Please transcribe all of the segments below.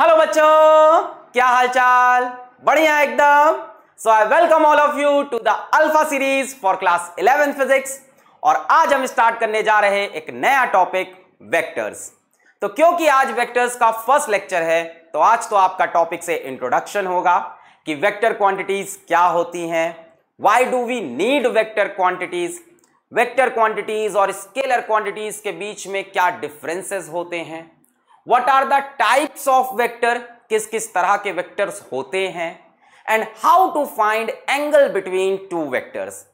Hello बच्चों क्या हालचाल बढ़िया एकदम so I welcome all of you to the alpha series for class eleven physics और आज हम स्टार्ट करने जा रहे हैं एक नया टॉपिक वेक्टर्स तो क्योंकि आज वेक्टर्स का फर्स्ट लेक्चर है तो आज तो आपका टॉपिक से इंट्रोडक्शन होगा कि वेक्टर क्वांटिटीज क्या होती हैं why do we need vector quantities vector quantities और स्केलर क्वांटिटीज के बीच में क्या डिफरेंसेस होते हैं what are the types of vector किस किस तरह के वेक्टर्स होते हैं and how to find angle between two vectors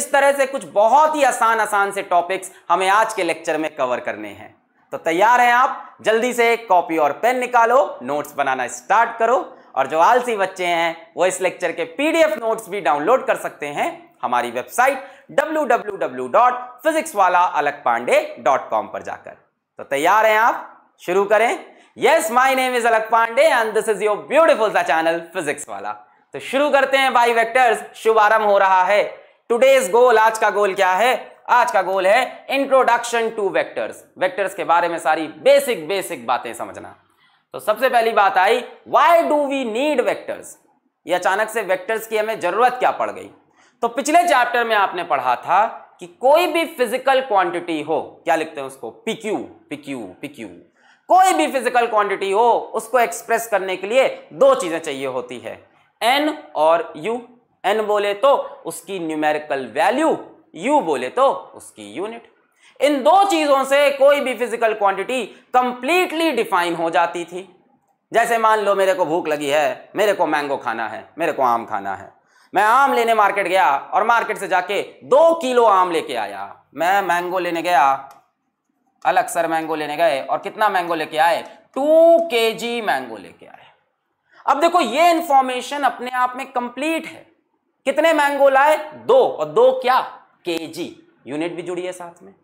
इस तरह से कुछ बहुत ही आसान आसान से टॉपिक्स हमें आज के लेक्चर में कवर करने हैं तो तैयार हैं आप जल्दी से एक कॉपी और पेन निकालो नोट्स बनाना स्टार्ट करो और जो आलसी बच्चे हैं वो इस लेक्चर के पीडीएफ नोट्स भी डाउनलोड कर सकते हैं हमारी वेबसाइट डब्ल्यू पर जाकर तो तैयार हैं आप शुरू करें yes my name is Alakh Pandey and this is your beautiful channel Physics Wallah तो शुरू करते हैं बाई वेक्टर्स शुभारंभ हो रहा है टुडेज गोल आज का गोल क्या है आज का गोल है इंट्रोडक्शन टू वेक्टर्स वेक्टर्स के बारे में सारी बेसिक बेसिक बातें समझना तो सबसे पहली बात I why do we need vectors ये अचानक से वेक्टर्स की हमें जरूरत क्या पड़ गई तो पिछले चैप्टर में आपने पढ़ा था कि कोई भी फिजिकल क्वांटिटी हो क्या लिखते हैं उसको पिक्यू पिक्यू पिक्यू कोई भी फिजिकल क्वांटिटी हो उसको एक्सप्रेस करने के लिए दो चीजें चाहिए होती है एन और यू एन बोले तो उसकी न्यूमेरिकल वैल्यू यू बोले तो उसकी यूनिट इन दो चीजों से कोई भी फिजिकल क्वांटिटी कंप्लीटली डिफाइन हो जाती थी जैसे मान लो मेरे को भूख लगी है मेरे को मैंगो खाना है मेरे को आम खाना है मैं आम लेने मार्केट गया और मार्केट से जाके दो किलो आम लेके आया मैं मैंगो लेने गया अलग सर मैंगो लेने गए और कितना मैंगो लेके आए टू के जी मैंगो लेके आए अब देखो ये इंफॉर्मेशन अपने आप में कंप्लीट है कितने मैंगो लाए दो और दो क्या के जी यूनिट भी जुड़ी है साथ में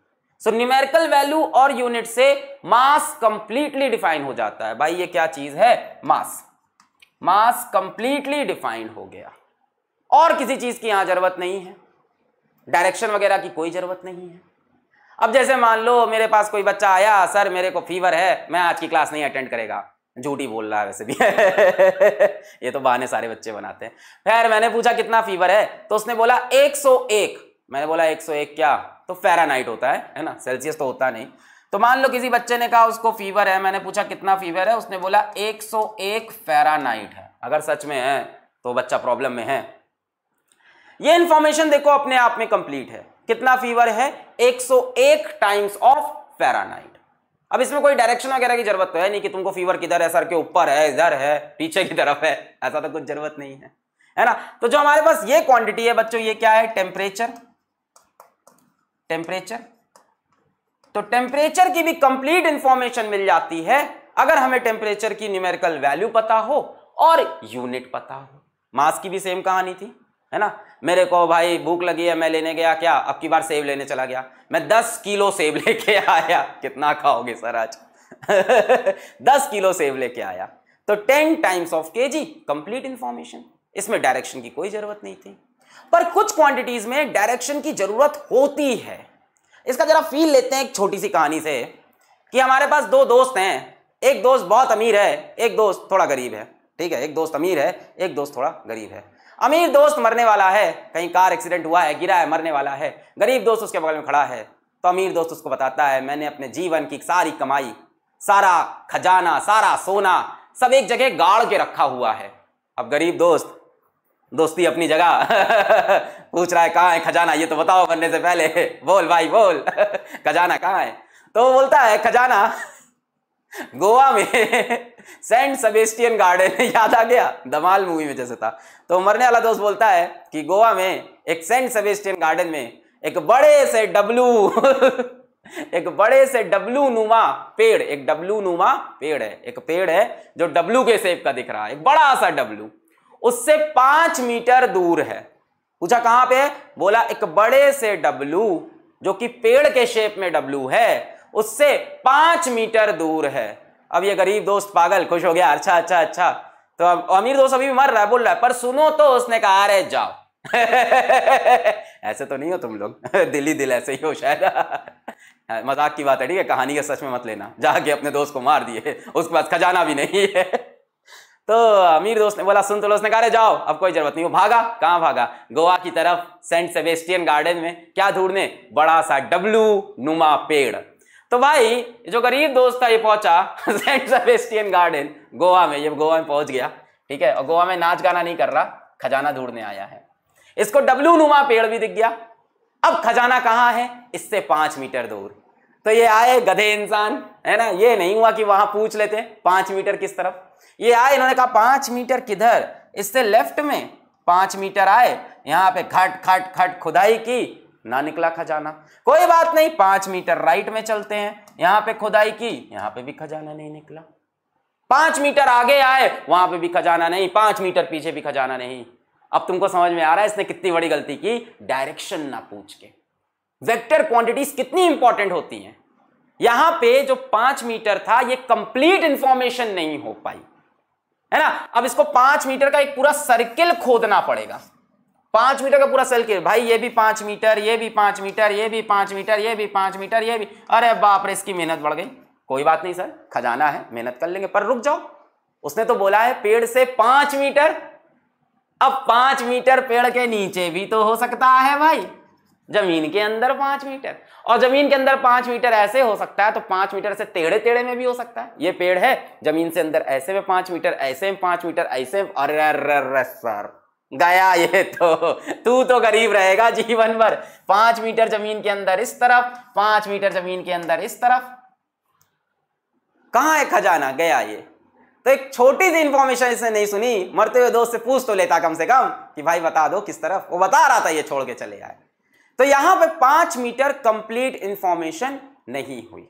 सो न्यूमेरिकल वैल्यू और यूनिट से मास कंप्लीटली डिफाइन हो जाता है भाई ये क्या चीज है मास मास कंप्लीटली डिफाइंड हो गया और किसी चीज की यहां जरूरत नहीं है डायरेक्शन वगैरह की कोई जरूरत नहीं है अब जैसे मान लो मेरे पास कोई बच्चा आया सर मेरे को फीवर है मैं आज की क्लास नहीं अटेंड करेगा झूठी बोल रहा है वैसे भी ये तो बहाने सारे बच्चे बनाते हैं फिर मैंने पूछा कितना फीवर है तो उसने बोला 101 मैंने बोला 101 क्या तो फेरानाइट होता है है ना सेल्सियस तो होता नहीं तो मान लो किसी बच्चे ने कहा उसको फीवर है मैंने पूछा कितना फीवर है उसने बोला 101 फेरानाइट है अगर सच में है तो बच्चा प्रॉब्लम में है ये इंफॉर्मेशन देखो अपने आप में कंप्लीट है कितना फीवर है 101 टाइम्स ऑफ फेरानाइट अब इसमें कोई डायरेक्शन वगैरह की जरूरत तो है नहीं कि तुमको फीवर किधर है सर के ऊपर है इधर है पीछे की तरफ है ऐसा तो कुछ जरूरत नहीं है है ना तो जो हमारे पास ये क्वांटिटी है बच्चों ये क्या है टेम्परेचर टेम्परेचर तो टेम्परेचर की भी कंप्लीट इंफॉर्मेशन मिल जाती है अगर हमें टेम्परेचर की न्यूमेरिकल वैल्यू पता हो और यूनिट पता हो मास की भी सेम कहानी थी है ना मेरे को भाई भूख लगी है मैं लेने गया क्या अब की बार सेब लेने चला गया मैं दस किलो सेब लेके आया कितना खाओगे सर आज दस किलो सेब लेके आया तो ten times of K G complete information इसमें डायरेक्शन की कोई जरूरत नहीं थी पर कुछ क्वांटिटीज में डायरेक्शन की जरूरत होती है इसका जरा फील लेते हैं एक छोटी सी कहानी से कि हमारे पास दो दोस्त हैं एक दोस्त बहुत अमीर है एक दोस्त थोड़ा गरीब है ठीक है एक दोस्त अमीर है एक दोस्त थोड़ा गरीब है अमीर दोस्त मरने वाला है कहीं कार एक्सीडेंट हुआ है गिरा है मरने वाला है गरीब दोस्त उसके बगल में खड़ा है तो अमीर दोस्त उसको बताता है मैंने अपने जीवन की सारी कमाई सारा खजाना सारा सोना सब एक जगह गाड़ के रखा हुआ है अब गरीब दोस्त दोस्ती अपनी जगह पूछ रहा है कहाँ है खजाना ये तो बताओ बनने से पहले बोल भाई बोल खजाना कहाँ है तो बोलता है खजाना गोवा में सेंट सबेस्टियन गार्डन याद आ गया दमाल मूवी में जैसे था तो मरने वाला दोस्त बोलता है कि गोवा में एक सेंट सबेस्टियन गार्डन में एक बड़े से डब्लू एक बड़े से डब्लू नुमा पेड़ एक डब्लू नुमा पेड़ है एक पेड़ है जो डब्लू के सेप का दिख रहा है एक बड़ा सा डब्लू उससे पांच मीटर दूर है पूछा कहां पे बोला एक बड़े से डब्लू जो कि पेड़ के शेप में डब्लू है उससे पांच मीटर दूर है अब ये गरीब दोस्त पागल खुश हो गया अच्छा अच्छा अच्छा तो अब अमीर दोस्त अभी मर रहा है बोल रहा है पर सुनो तो उसने कहा अरे जाओ ऐसे तो नहीं हो तुम लोग दिल ही दिल ऐसे ही हो शायद मजाक की बात है ठीक है कहानी का सच में मत लेना जाके अपने दोस्त को मार दिए उसके बाद खजाना भी नहीं है तो अमीर दोस्त ने बोला सुन तो लो उसने कहा जाओ अब कोई जरूरत नहीं हो भागा कहाँ भागा गोवा की तरफ सेंट सेबेस्टियन गार्डन में क्या ढूंढने बड़ा सा डब्लू नुमा पेड़ तो भाई जो गरीब दोस्त था ये पहुंचा सेंट सेबेस्टियन गार्डन गोवा में ये गोवा में पहुंच गया ठीक है और गोवा में नाच गाना नहीं कर रहा खजाना ढूंढने आया है इसको डब्लू नुमा पेड़ भी दिख गया अब खजाना कहाँ है इससे पांच मीटर दूर तो ये आए गधे इंसान है ना ये नहीं हुआ कि वहां पूछ लेते पांच मीटर किस तरफ ये आए इन्होंने कहा पांच मीटर किधर इससे लेफ्ट में पांच मीटर आए यहाँ पे खट खट खट खुदाई की ना निकला खजाना कोई बात नहीं पांच मीटर राइट में चलते हैं यहां पे खुदाई की यहां पे भी खजाना नहीं निकला पांच मीटर आगे आए वहां पे भी खजाना नहीं पांच मीटर पीछे भी खजाना नहीं अब तुमको समझ में आ रहा है इसने कितनी बड़ी गलती की डायरेक्शन ना पूछ के वेक्टर क्वांटिटीज कितनी इंपॉर्टेंट होती हैं यहां पे जो पांच मीटर था ये कंप्लीट इंफॉर्मेशन नहीं हो पाई है ना अब इसको पांच मीटर का एक पूरा सर्किल खोदना पड़ेगा पांच मीटर का पूरा सेल किया भाई ये भी पांच मीटर ये भी पांच मीटर ये भी पांच मीटर ये भी पांच मीटर ये भी अरे बाप रे इसकी मेहनत बढ़ गई कोई बात नहीं सर खजाना है मेहनत कर लेंगे पर रुक जाओ उसने तो बोला है पेड़ से पांच मीटर अब पांच मीटर पेड़ के नीचे भी तो हो सकता है भाई जमीन के अंदर पांच मीटर और जमीन के अंदर पांच मीटर ऐसे हो सकता है तो पांच मीटर से टेढ़े टेढ़े में भी हो सकता है ये पेड़ है जमीन से अंदर ऐसे में पांच मीटर ऐसे में पांच मीटर ऐसे में अरे सर गया ये तो तू तो गरीब रहेगा जीवन भर पांच मीटर जमीन के अंदर इस तरफ पांच मीटर जमीन के अंदर इस तरफ कहां है खजाना गया ये तो एक छोटी सी इंफॉर्मेशन इसने नहीं सुनी मरते हुए दोस्त से पूछ तो लेता कम से कम कि भाई बता दो किस तरफ वो बता रहा था ये छोड़ के चले आए तो यहां पे पांच मीटर कंप्लीट इंफॉर्मेशन नहीं हुई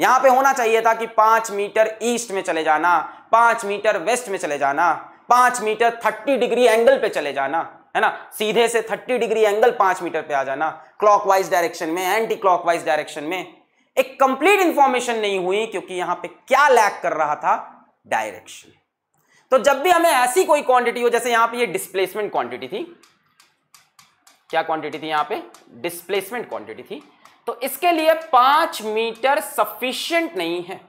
यहां पे होना चाहिए था कि पांच मीटर ईस्ट में चले जाना पांच मीटर वेस्ट में चले जाना पांच मीटर थर्टी डिग्री एंगल पे चले जाना है ना सीधे से थर्टी डिग्री एंगल पांच मीटर पे आ जाना क्लॉकवाइज डायरेक्शन में एंटी क्लॉकवाइज डायरेक्शन में एक कंप्लीट इंफॉर्मेशन नहीं हुई क्योंकि यहां पे क्या लैक कर रहा था डायरेक्शन तो जब भी हमें ऐसी कोई क्वांटिटी हो जैसे यहां पे ये डिस्प्लेसमेंट क्वांटिटी थी क्या क्वांटिटी थी यहां पे डिस्प्लेसमेंट क्वांटिटी थी तो इसके लिए पांच मीटर सफिशियंट नहीं है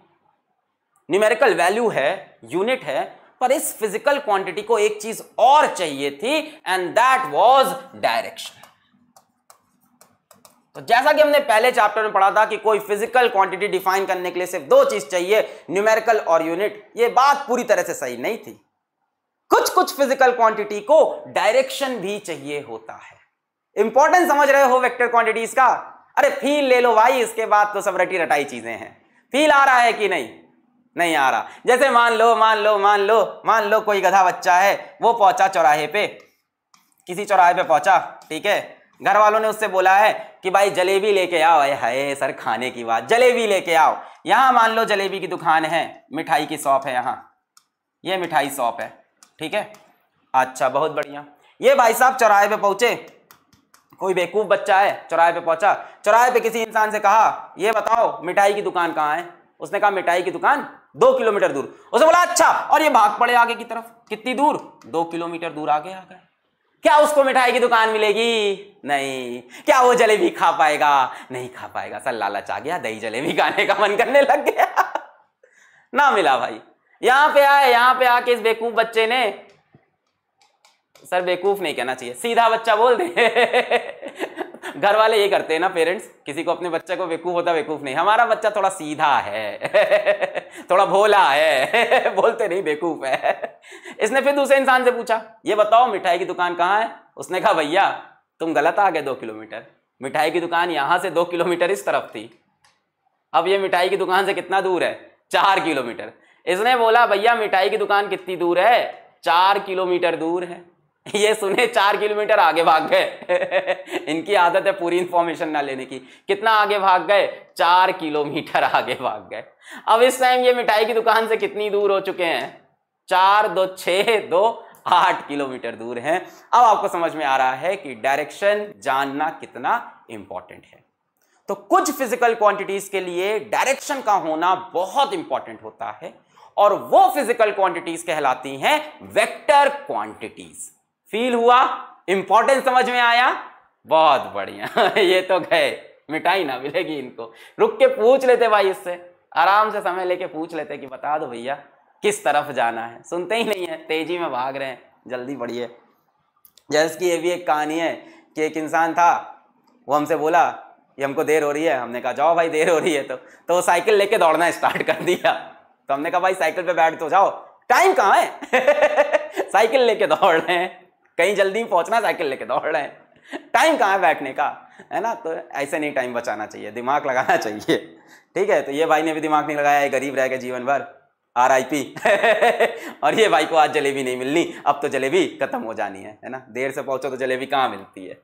न्यूमेरिकल वैल्यू है यूनिट है पर इस फिजिकल क्वांटिटी को एक चीज और चाहिए थी एंड दैट वॉज डायरेक्शन तो जैसा कि हमने पहले चैप्टर में पढ़ा था कि कोई फिजिकल क्वांटिटी डिफाइन करने के लिए सिर्फ दो चीज चाहिए न्यूमेरिकल और यूनिट ये बात पूरी तरह से सही नहीं थी कुछ कुछ फिजिकल क्वांटिटी को डायरेक्शन भी चाहिए होता है इंपॉर्टेंट समझ रहे हो वेक्टर क्वांटिटीज का अरे फील ले लो भाई इसके बाद तो सब रटी रटाई चीजें हैं फील आ रहा है कि नहीं नहीं आ रहा जैसे मान लो मान लो मान लो मान लो कोई गधा बच्चा है वो पहुंचा चौराहे पे किसी चौराहे पे पहुंचा ठीक है घर वालों ने उससे बोला है कि भाई जलेबी लेके आओ अरे हाय सर खाने की बात जलेबी लेके आओ यहाँ मान लो जलेबी की दुकान है मिठाई की शॉप है यहाँ ये मिठाई शॉप है ठीक है अच्छा बहुत बढ़िया ये भाई साहब चौराहे पे पहुंचे कोई बेवकूफ़ बच्चा है चौराहे पे पहुंचा चौराहे पे किसी इंसान से कहा ये बताओ मिठाई की दुकान कहाँ है उसने कहा मिठाई की दुकान दो किलोमीटर दूर उसने बोला अच्छा और ये भाग पड़े आगे की तरफ कितनी दूर दो किलोमीटर दूर आगे आ गए क्या उसको मिठाई की दुकान मिलेगी नहीं क्या वो जलेबी खा पाएगा नहीं खा पाएगा सर लालच आ गया दही जलेबी खाने का मन करने लग गया ना मिला भाई यहां पे आए यहां पे आके इस बेकूफ बच्चे ने सर बेकूफ नहीं कहना चाहिए सीधा बच्चा बोल दे घर वाले ये करते हैं ना पेरेंट्स किसी को अपने बच्चे को बेकूफ़ होता बेकूफ नहीं हमारा बच्चा थोड़ा सीधा है थोड़ा भोला है बोलते नहीं बेवकूफ़ है इसने फिर दूसरे इंसान से पूछा ये बताओ मिठाई की दुकान कहाँ है उसने कहा भैया तुम गलत आ गए दो किलोमीटर मिठाई की दुकान यहाँ से दो किलोमीटर इस तरफ थी अब ये मिठाई की दुकान से कितना दूर है चार किलोमीटर इसने बोला भैया मिठाई की दुकान कितनी दूर है चार किलोमीटर दूर है ये सुने चार किलोमीटर आगे भाग गए इनकी आदत है पूरी इंफॉर्मेशन ना लेने की कितना आगे भाग गए चार किलोमीटर आगे भाग गए अब इस टाइम ये मिठाई की दुकान से कितनी दूर हो चुके हैं चार दो छ दो आठ किलोमीटर दूर हैं अब आपको समझ में आ रहा है कि डायरेक्शन जानना कितना इंपॉर्टेंट है तो कुछ फिजिकल क्वांटिटीज के लिए डायरेक्शन का होना बहुत इंपॉर्टेंट होता है और वो फिजिकल क्वांटिटीज कहलाती हैं वेक्टर क्वांटिटीज़ फील हुआ इंपॉर्टेंस समझ में आया बहुत बढ़िया ये तो गए मिठाई ना मिलेगी इनको रुक के पूछ लेते भाई इससे आराम से समय लेके पूछ लेते कि बता दो भैया किस तरफ जाना है सुनते ही नहीं है तेजी में भाग रहे हैं जल्दी बढ़िए जैस की ये भी एक कहानी है कि एक इंसान था वो हमसे बोला कि हमको देर हो रही है हमने कहा जाओ भाई देर हो रही है तो तो वो साइकिल लेके दौड़ना स्टार्ट कर दिया तो हमने कहा भाई साइकिल पे बैठ तो जाओ टाइम कहाँ है साइकिल लेके दौड़ रहे हैं कहीं जल्दी पहुंचना साइकिल लेके दौड़ रहे हैं टाइम कहाँ है बैठने का है ना तो ऐसे नहीं टाइम बचाना चाहिए दिमाग लगाना चाहिए ठीक है तो ये भाई ने भी दिमाग नहीं लगाया गरीब रह गए जीवन भर आर आई पी और ये भाई को आज जलेबी नहीं मिलनी अब तो जलेबी खत्म हो जानी है है ना देर से पहुंचो तो जलेबी कहाँ मिलती है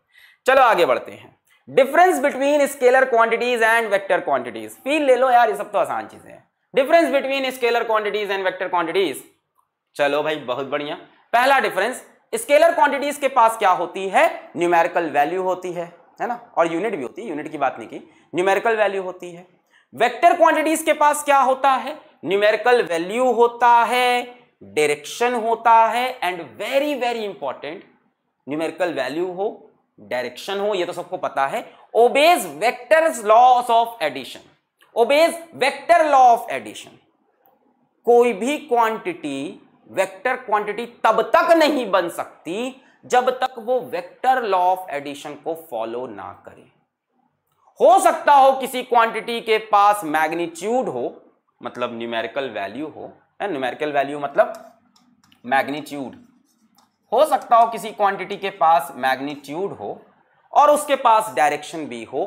चलो आगे बढ़ते हैं difference between scalar quantities and vector quantities feel ले लो यार ये सब तो आसान चीजें हैं difference between scalar quantities and vector quantities चलो भाई बहुत बढ़िया पहला डिफरेंस स्केलर क्वांटिटीज के पास क्या होती है न्यूमेरिकल वैल्यू होती है है ना और यूनिट भी होती है यूनिट की बात नहीं की न्यूमेरिकल वैल्यू होती है वेक्टर क्वांटिटीज के पास क्या होता है न्यूमेरिकल वैल्यू होता है डायरेक्शन होता है and very very important numerical value हो डायरेक्शन हो ये तो सबको पता है obeys vector laws of addition obeys vector law of addition कोई भी क्वांटिटी वेक्टर क्वांटिटी तब तक नहीं बन सकती जब तक वो वेक्टर लॉ ऑफ एडिशन को फॉलो ना करे हो सकता हो किसी क्वांटिटी के पास मैग्नीट्यूड हो मतलब न्यूमेरिकल वैल्यू हो है न्यूमेरिकल वैल्यू मतलब मैग्नीट्यूड हो सकता हो किसी क्वांटिटी के पास मैग्नीट्यूड हो और उसके पास डायरेक्शन भी हो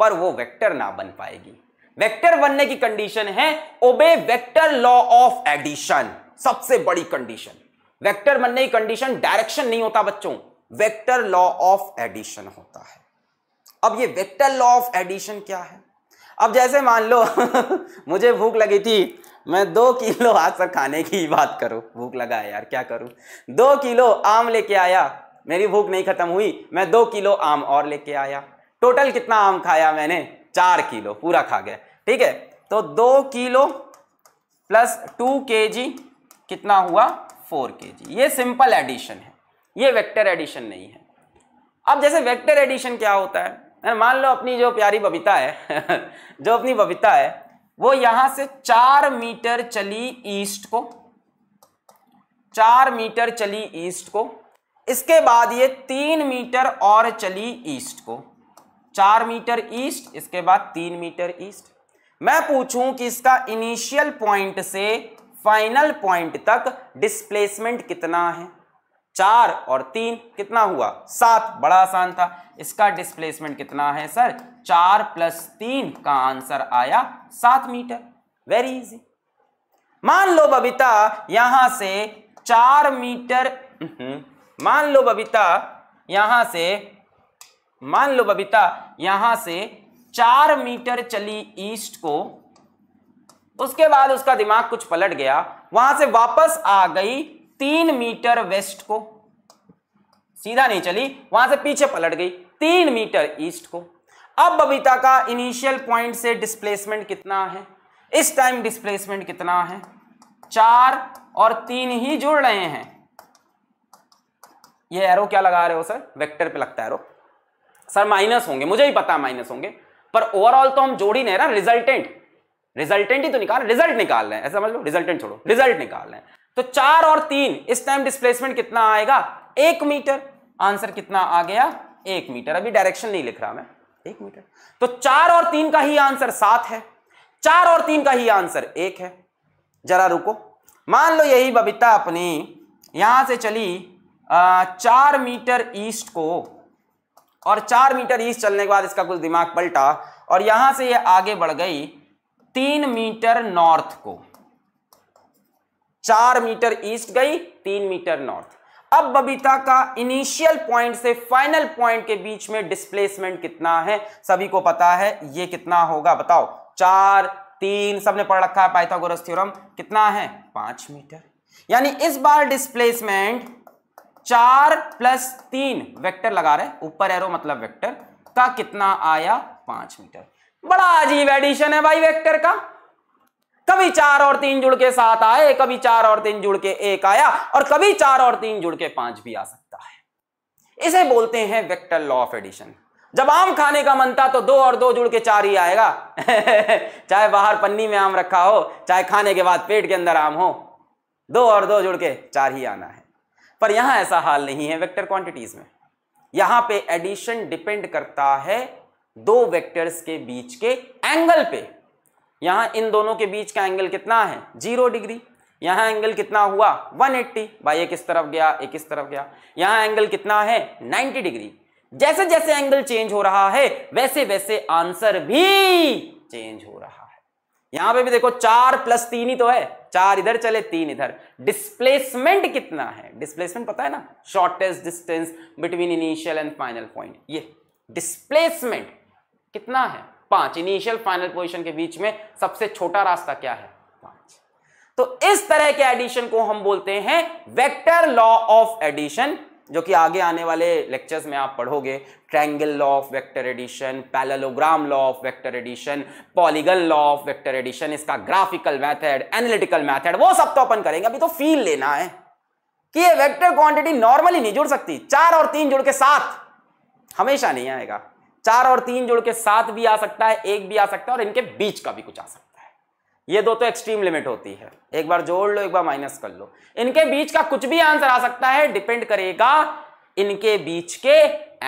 पर वो वेक्टर ना बन पाएगी वेक्टर बनने की कंडीशन है ओबे वेक्टर लॉ ऑफ एडिशन सबसे बड़ी कंडीशन वेक्टर बनने की कंडीशन डायरेक्शन नहीं होता बच्चों वेक्टर लॉ ऑफ एडिशन होता है अब ये वेक्टर लॉ ऑफ एडिशन क्या है अब जैसे मान लो मुझे भूख लगी थी मैं दो किलो आज तक खाने की बात करूं भूख लगा यार क्या करूं दो किलो आम लेके आया मेरी भूख नहीं खत्म हुई मैं दो किलो आम और लेके आया टोटल कितना आम खाया मैंने चार किलो पूरा खा गया ठीक है तो दो किलो प्लस टू के जी कितना हुआ फोर के जी ये सिंपल एडिशन है ये वेक्टर एडिशन नहीं है अब जैसे वेक्टर एडिशन क्या होता है मान लो अपनी जो प्यारी बबीता है जो अपनी बबीता है वो यहां से चार मीटर चली ईस्ट को चार मीटर चली ईस्ट को इसके बाद ये तीन मीटर और चली ईस्ट को चार मीटर ईस्ट इसके बाद तीन मीटर ईस्ट मैं पूछूं कि इसका इनिशियल पॉइंट से फाइनल पॉइंट तक डिस्प्लेसमेंट कितना है चार और तीन कितना हुआ सात बड़ा आसान था इसका डिस्प्लेसमेंट कितना है सर चार प्लस तीन का आंसर आया सात मीटर वेरी इजी मान लो बबीता यहां से चार मीटर हम्म, मान लो बबीता यहां से मान लो बबीता यहां से चार मीटर चली ईस्ट को उसके बाद उसका दिमाग कुछ पलट गया वहां से वापस आ गई तीन मीटर वेस्ट को सीधा नहीं चली वहां से पीछे पलट गई तीन मीटर ईस्ट को अब बबीता का इनिशियल पॉइंट से डिस्प्लेसमेंट कितना है इस टाइम डिस्प्लेसमेंट कितना है चार और तीन ही जुड़ रहे हैं ये एरो क्या लगा रहे हो सर वेक्टर पे लगता है एरो सर माइनस होंगे मुझे ही पता माइनस होंगे पर ओवरऑल तो हम जोड़ ही नहीं रहा रिजल्टेंट रिजल्टेंट ही तो निकाल रिजल्ट निकाल रहे हैं ऐसा समझ लो रिजल्टेंट छोड़ो रिजल्ट निकाल रहे हैं तो चार और तीन इस टाइम डिस्प्लेसमेंट कितना आएगा एक मीटर आंसर कितना आ गया एक मीटर अभी डायरेक्शन नहीं लिख रहा मैं एक मीटर तो चार और तीन का ही आंसर सात है चार और तीन का ही आंसर एक है जरा रुको मान लो यही बबीता अपनी यहां से चली आ, चार मीटर ईस्ट को और चार मीटर ईस्ट चलने के बाद इसका कुछ दिमाग पलटा और यहां से ये यह आगे बढ़ गई तीन मीटर नॉर्थ को चार मीटर ईस्ट गई तीन मीटर नॉर्थ अब बबीता का इनिशियल पॉइंट से फाइनल पॉइंट के बीच में डिस्प्लेसमेंट कितना है सभी को पता है ये कितना होगा बताओ चार तीन सबने पढ़ रखा है पाइथागोरस थ्योरम कितना है पांच मीटर यानी इस बार डिस्प्लेसमेंट चार प्लस तीन वेक्टर लगा रहे ऊपर एरो मतलब वेक्टर का कितना आया पांच मीटर बड़ा अजीब एडिशन है भाई वेक्टर का कभी चार और तीन जुड़ के सात आए कभी चार और तीन जुड़ के एक आया और कभी चार और तीन जुड़ के पांच भी आ सकता है इसे बोलते हैं वेक्टर लॉ ऑफ एडिशन जब आम खाने का मन था तो दो और दो जुड़ के चार ही आएगा चाहे बाहर पन्नी में आम रखा हो चाहे खाने के बाद पेट के अंदर आम हो दो और दो जुड़ के चार ही आना है पर यहां ऐसा हाल नहीं है वेक्टर क्वांटिटीज में यहां पे एडिशन डिपेंड करता है दो वेक्टर्स के बीच के एंगल पे यहां इन दोनों के बीच का एंगल कितना है जीरो डिग्री यहां एंगल कितना हुआ 180 एट्टी भाई एक इस तरफ गया एक इस तरफ गया यहां एंगल कितना है 90 डिग्री जैसे जैसे एंगल चेंज हो रहा है वैसे वैसे आंसर भी चेंज हो रहा है यहां पे भी देखो चार प्लस तीन ही तो है चार इधर चले तीन इधर डिस्प्लेसमेंट कितना है डिस्प्लेसमेंट पता है ना shortest distance between initial and final point ये डिस्प्लेसमेंट कितना है पांच इनिशियल फाइनल पोजिशन के बीच में सबसे छोटा रास्ता क्या है पांच तो इस तरह के एडिशन को हम बोलते हैं वेक्टर लॉ ऑफ एडिशन जो कि आगे आने वाले लेक्चर्स में आप पढ़ोगे triangle law of vector addition parallelogram law of vector addition polygon law of vector addition इसका ग्राफिकल मेथड एनालिटिकल मेथड वो सब तो अपन करेंगे अभी तो फील लेना है कि ये वेक्टर क्वांटिटी नॉर्मली नहीं जुड़ सकती चार और तीन जुड़ के साथ हमेशा नहीं आएगा चार और तीन जोड़ के सात भी आ सकता है एक भी आ सकता है और इनके बीच का भी कुछ आ सकता है ये दो तो एक्सट्रीम लिमिट होती है एक बार जोड़ लो एक बार माइनस कर लो इनके बीच का कुछ भी आंसर आ सकता है डिपेंड करेगा इनके बीच के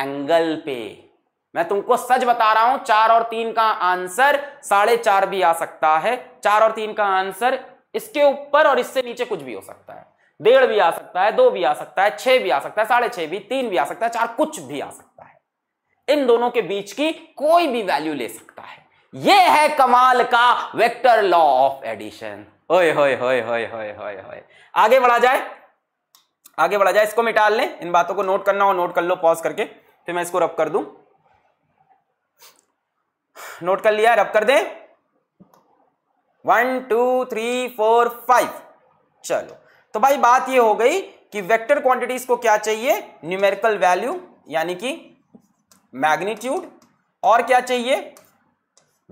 एंगल पे मैं तुमको सच बता रहा हूं चार और तीन का आंसर साढ़े चार भी आ सकता है चार और तीन का आंसर इसके ऊपर और इससे नीचे कुछ भी हो सकता है डेढ़ भी आ सकता है दो भी आ सकता है छह भी आ सकता है साढ़े छह भी तीन भी आ सकता है चार कुछ भी आ सकता है इन दोनों के बीच की कोई भी वैल्यू ले सकता है यह है कमाल का वेक्टर लॉ ऑफ एडिशन होय होय होय होय होय होय होय आगे बढ़ा जाए आगे बढ़ा जाए इसको मिटाल लें इन बातों को नोट करना हो नोट कर लो पॉज करके फिर मैं इसको रब कर दूं नोट कर लिया रब कर दें one two three four five चलो तो भाई बात ये हो गई कि वेक्टर क्वांटिटीज को क्या चाहिए न्यूमेरिकल वैल्यू यानी कि मैग्नीट्यूड और क्या चाहिए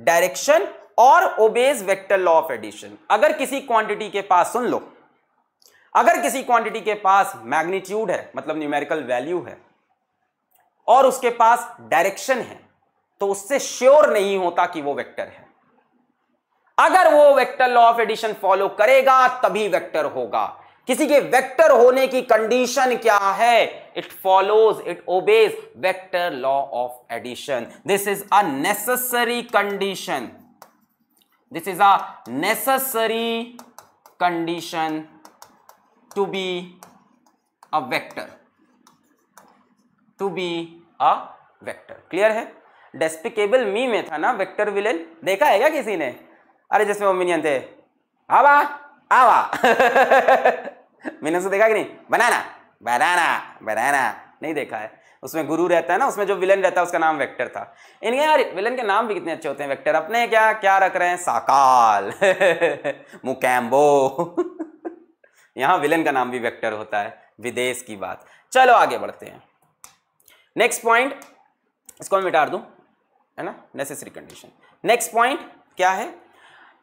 डायरेक्शन और obeys vector law of addition अगर किसी क्वांटिटी के पास सुन लो अगर किसी क्वांटिटी के पास मैग्नीट्यूड है मतलब न्यूमेरिकल वैल्यू है और उसके पास डायरेक्शन है तो उससे श्योर नहीं होता कि वो वेक्टर है अगर वो vector law of addition follow करेगा तभी वेक्टर होगा किसी के वेक्टर होने की कंडीशन क्या है it follows it obeys vector law of addition this is a necessary condition this is a necessary condition to be a vector to be a vector clear है डेस्पिकेबल मी में था ना vector villain देखा है क्या किसी ने अरे जिसमें ओमिनियन थे आवा आवा मैंने उसे देखा कि नहीं बनाना बनाना बनाना नहीं देखा है उसमें गुरु रहता है ना उसमें जो विलन रहता है उसका नाम वेक्टर था इनके यार विलन के नाम भी कितने अच्छे होते हैं वेक्टर अपने क्या क्या रख रहे हैं साकाल मुकैम्बो यहाँ विलन का नाम भी वेक्टर होता है विदेश की बात चलो आगे बढ़ते हैं नेक्स्ट पॉइंट इसको मैं मिटा दूं है ना नेसेसरी कंडीशन नेक्स्ट पॉइंट क्या है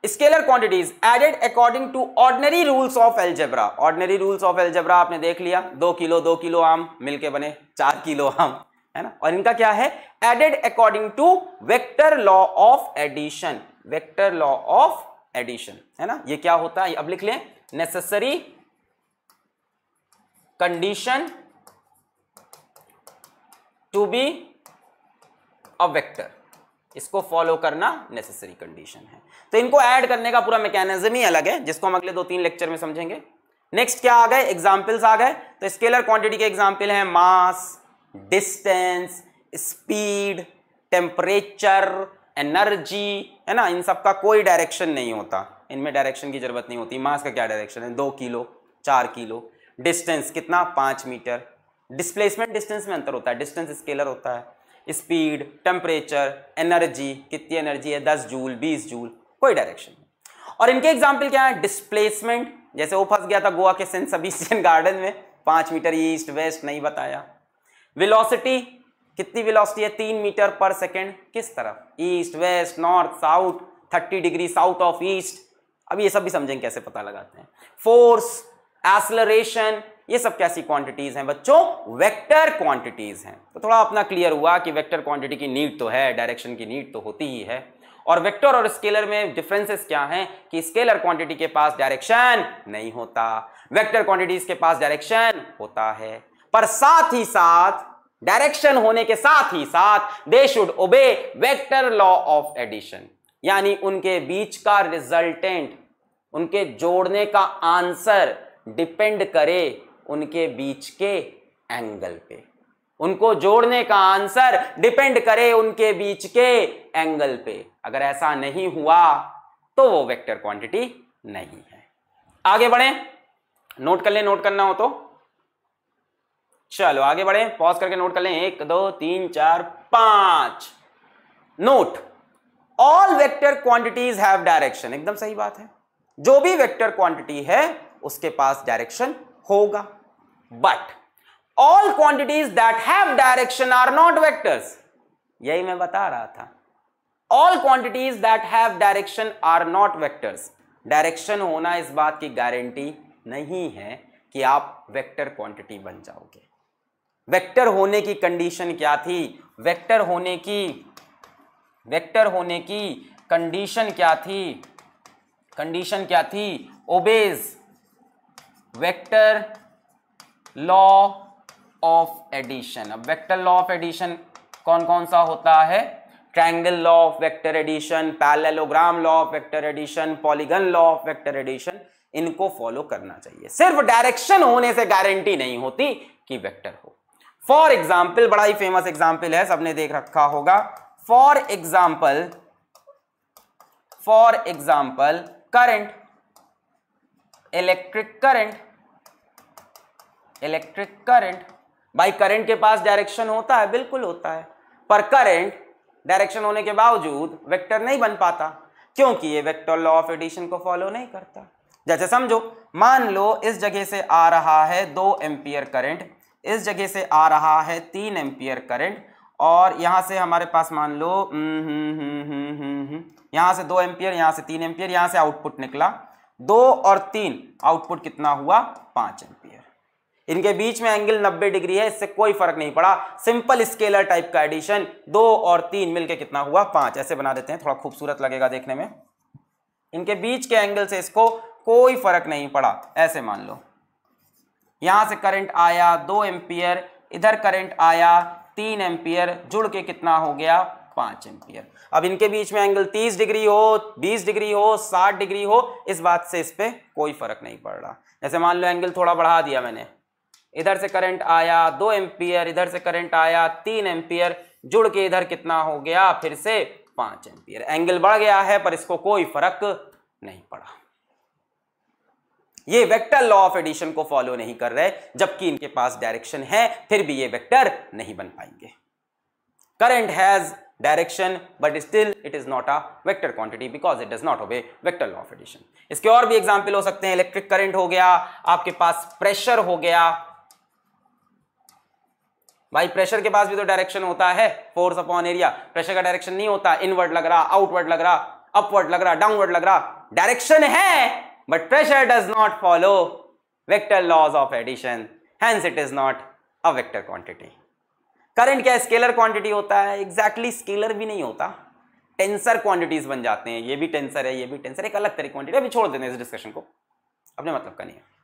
scalar quantities added according to ordinary rules of algebra ordinary rules of algebra आपने देख लिया दो किलो दो किलो आम मिलके बने चार किलो आम है ना और इनका क्या है added according to vector law of addition vector law of addition है ना ये क्या होता है अब लिख लें necessary condition to be a vector इसको फॉलो करना नेसेसरी कंडीशन है तो इनको ऐड करने का पूरा मैकेनिज्म ही अलग है जिसको हम अगले दो तीन लेक्चर में समझेंगे नेक्स्ट क्या आ गए एग्जाम्पल्स आ गए तो स्केलर क्वांटिटी के एग्जाम्पल हैं mass distance speed temperature energy है ना इन सब का कोई डायरेक्शन नहीं होता इनमें डायरेक्शन की जरूरत नहीं होती मास का क्या डायरेक्शन है दो किलो चार किलो डिस्टेंस कितना पाँच मीटर डिस्प्लेसमेंट डिस्टेंस में अंतर होता है डिस्टेंस स्केलर होता है स्पीड टेम्परेचर एनर्जी कितनी एनर्जी है दस जूल बीस जूल कोई डायरेक्शन नहीं और इनके एग्जाम्पल क्या है डिस्प्लेसमेंट जैसे वो फंस गया था गोवा के सेंट सबीसियन गार्डन में पांच मीटर ईस्ट वेस्ट नहीं बताया विलोसिटी कितनी विलोसिटी है तीन मीटर पर सेकेंड किस तरफ east west north south thirty degree south of east अब ये सब भी समझेंगे कैसे पता लगाते हैं फोर्स एसलरेशन ये सब कैसी क्वांटिटीज हैं बच्चों वेक्टर क्वांटिटीज हैं तो थोड़ा अपना क्लियर हुआ कि वेक्टर क्वांटिटी की नीड तो है डायरेक्शन की नीड तो होती ही है और वेक्टर और स्केलर में डिफरेंसेस क्या हैं कि स्केलर क्वांटिटी के पास डायरेक्शन नहीं होता वेक्टर क्वांटिटीज के पास डायरेक्शन होता है पर साथ ही साथ डायरेक्शन होने के साथ ही साथ they should obey vector law of addition यानी उनके बीच का रिजल्टेंट उनके जोड़ने का आंसर डिपेंड करे उनके बीच के एंगल पे उनको जोड़ने का आंसर डिपेंड करे उनके बीच के एंगल पे अगर ऐसा नहीं हुआ तो वो वेक्टर क्वांटिटी नहीं है आगे बढ़े नोट कर ले नोट करना हो तो चलो आगे बढ़े पॉज करके नोट कर लें एक दो तीन चार पांच note all vector quantities have direction एकदम सही बात है जो भी वेक्टर क्वांटिटी है उसके पास डायरेक्शन होगा but all quantities that have direction are not vectors यही मैं बता रहा था all quantities that have direction are not vectors direction होना इस बात की गारंटी नहीं है कि आप वेक्टर क्वांटिटी बन जाओगे वेक्टर होने की कंडीशन क्या थी वेक्टर होने की वेक्टर होने की कंडीशन क्या थी कंडीशन क्या थी obeys vector law of addition अब वेक्टर लॉ ऑफ एडिशन कौन कौन सा होता है triangle law of vector addition parallelogram law of vector addition polygon law of vector addition इनको फॉलो करना चाहिए सिर्फ डायरेक्शन होने से गारंटी नहीं होती कि वेक्टर हो फॉर एग्जाम्पल बड़ा ही फेमस एग्जाम्पल है सबने देख रखा होगा for example for example current electric current electric current भाई करंट के पास डायरेक्शन होता है बिल्कुल होता है पर करंट डायरेक्शन होने के बावजूद वेक्टर नहीं बन पाता क्योंकि ये वेक्टर लॉ ऑफ एडिशन को फॉलो नहीं करता जैसे समझो मान लो इस जगह से आ रहा है दो एम्पियर करंट इस जगह से आ रहा है तीन एम्पियर करंट और यहाँ से हमारे पास मान लो हम्म, हम्म, हम्म, यहाँ से दो एम्पियर यहाँ से तीन एम्पियर यहाँ से आउटपुट निकला दो और तीन आउटपुट कितना हुआ पाँच एम्पियर इनके बीच में एंगल 90 डिग्री है इससे कोई फर्क नहीं पड़ा सिंपल स्केलर टाइप का एडिशन दो और तीन मिलके कितना हुआ पांच ऐसे बना देते हैं थोड़ा खूबसूरत लगेगा देखने में इनके बीच के एंगल से इसको कोई फर्क नहीं पड़ा ऐसे मान लो यहां से करंट आया दो एम्पियर इधर करंट आया तीन एम्पियर जुड़ के कितना हो गया पांच एम्पियर अब इनके बीच में एंगल तीस डिग्री हो बीस डिग्री हो साठ डिग्री हो इस बात से इस पर कोई फर्क नहीं पड़ रहा जैसे मान लो एंगल थोड़ा बढ़ा दिया मैंने इधर से करंट आया दो एम्पियर इधर से करंट आया तीन एम्पियर जुड़ के इधर कितना हो गया फिर से पांच एम्पियर एंगल बढ़ गया है पर इसको कोई फर्क नहीं पड़ा ये वेक्टर लॉ ऑफ एडिशन को फॉलो नहीं कर रहे जबकि इनके पास डायरेक्शन है फिर भी ये वेक्टर नहीं बन पाएंगे current has direction but still it is not a vector quantity because it does not obey vector law of addition इसके और भी एग्जाम्पल हो सकते हैं इलेक्ट्रिक करंट हो गया आपके पास प्रेशर हो गया भाई प्रेशर के पास भी तो डायरेक्शन होता है फोर्स अपॉन एरिया प्रेशर का डायरेक्शन नहीं होता इनवर्ड लग रहा आउटवर्ड लग रहा अपवर्ड लग रहा डाउनवर्ड लग रहा डायरेक्शन है but pressure does not follow vector laws of addition hence it is not a vector quantity current क्या स्केलर क्वांटिटी होता है एग्जैक्टली exactly स्केलर भी नहीं होता टेंसर क्वांटिटीज बन जाते हैं ये भी टेंसर है ये भी टेंसर एक अलग तरह क्वांटिटी अभी छोड़ देते हैं इस डिस्कशन को अपने मतलब का नहीं है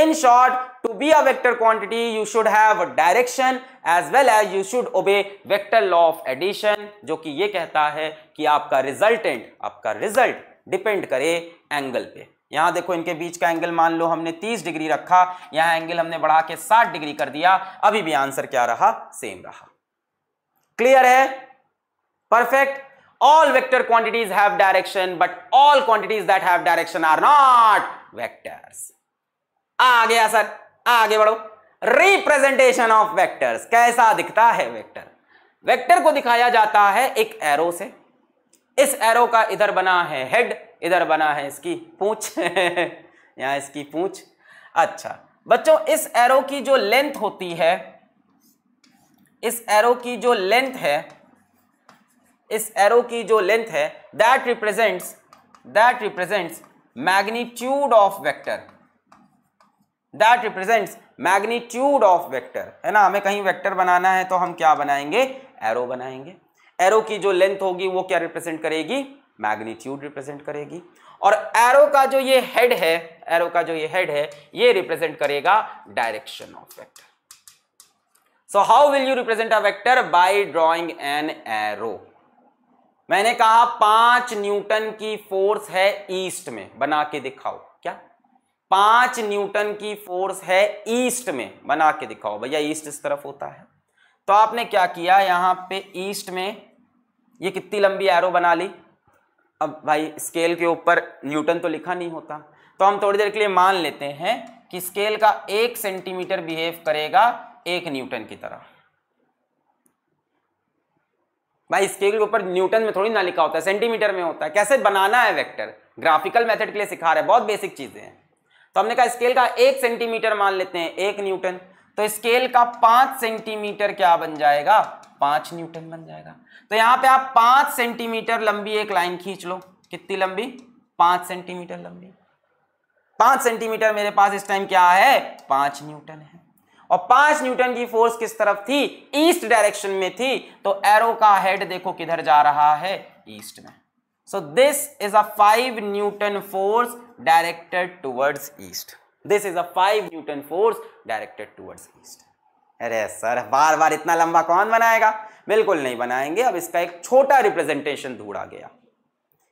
in short to be a vector quantity you should have direction as well as you should obey vector law of addition जो कि ये कहता है कि आपका रिजल्टेंट आपका रिजल्ट डिपेंड करे एंगल पे यहां देखो इनके बीच का एंगल मान लो हमने 30 डिग्री रखा यहां एंगल हमने बढ़ा के 60 डिग्री कर दिया अभी भी आंसर क्या रहा सेम रहा क्लियर है perfect all vector quantities have direction but all quantities that have direction are not vectors आ गया सर आगे बढ़ो रिप्रेजेंटेशन ऑफ वेक्टर्स कैसा दिखता है वेक्टर वेक्टर को दिखाया जाता है एक एरो से इस एरो का इधर बना है हेड इधर बना है इसकी पूछ यहां इसकी पूछ अच्छा बच्चों इस एरो की जो लेंथ होती है इस एरो की जो लेंथ है इस एरो की जो लेंथ है that represents that represents magnitude of vector that represents magnitude of vector है ना हमें कहीं वेक्टर बनाना है तो हम क्या बनाएंगे एरो बनाएंगे एरो की जो लेंथ होगी वो क्या रिप्रेजेंट करेगी मैग्नीट्यूड रिप्रेजेंट करेगी और एरो का जो ये हेड है एरो का जो ये हेड है ये रिप्रेजेंट करेगा direction of vector so how will you represent a vector by drawing an arrow मैंने कहा पांच न्यूटन की फोर्स है ईस्ट में बना के दिखाओ क्या पांच न्यूटन की फोर्स है ईस्ट में बना के दिखाओ भैया ईस्ट इस तरफ होता है तो आपने क्या किया यहां पे ईस्ट में ये कितनी लंबी एरो बना ली अब भाई स्केल के ऊपर न्यूटन तो लिखा नहीं होता तो हम थोड़ी देर के लिए मान लेते हैं कि स्केल का एक सेंटीमीटर बिहेव करेगा एक न्यूटन की तरह भाई स्केल के ऊपर न्यूटन में थोड़ी ना लिखा होता है सेंटीमीटर में होता है कैसे बनाना है वेक्टर ग्राफिकल मेथड के लिए सिखा रहे हैं बहुत बेसिक चीजें हैं तो हमने कहा स्केल का एक सेंटीमीटर मान लेते हैं एक न्यूटन तो स्केल का पांच सेंटीमीटर क्या बन जाएगा पांच न्यूटन बन जाएगा तो यहां पे आप पांच सेंटीमीटर लंबी एक लाइन खींच लो कितनी लंबी पांच सेंटीमीटर लंबी पांच सेंटीमीटर मेरे पास इस टाइम क्या है पांच न्यूटन है और पांच न्यूटन की फोर्स किस तरफ थी ईस्ट डायरेक्शन में थी तो एरो का हेड देखो किधर जा रहा है ईस्ट में so this is a five newton force directed towards east this is a five newton force directed towards east अरे सर बार बार इतना लंबा कौन बनाएगा बिल्कुल नहीं बनाएंगे अब इसका एक छोटा रिप्रेजेंटेशन ढूंढा गया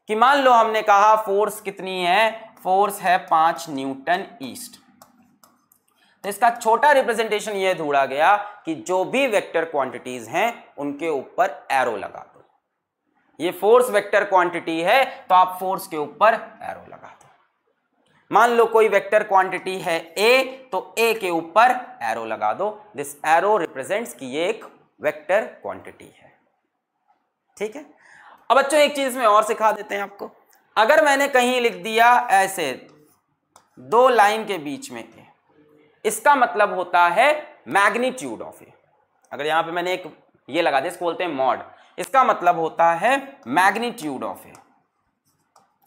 कि मान लो हमने कहा फोर्स कितनी है फोर्स है पांच न्यूटन ईस्ट तो इसका छोटा रिप्रेजेंटेशन यह ढूंढा गया कि जो भी वेक्टर क्वांटिटीज हैं उनके ऊपर एरो लगा दो ये फोर्स वेक्टर क्वांटिटी है तो आप फोर्स के ऊपर एरो लगा मान लो कोई वेक्टर क्वांटिटी है ए तो ए के ऊपर एरो लगा दो दिस एरो रिप्रेजेंट्स कि ये एक वेक्टर क्वांटिटी है ठीक है अब बच्चों एक चीज में और सिखा देते हैं आपको अगर मैंने कहीं लिख दिया ऐसे दो लाइन के बीच में ए इसका मतलब होता है मैग्नीट्यूड ऑफ ए अगर यहां पे मैंने एक ये लगा दिया इसको बोलते हैं मॉड इसका मतलब होता है मैग्नीट्यूड ऑफ ए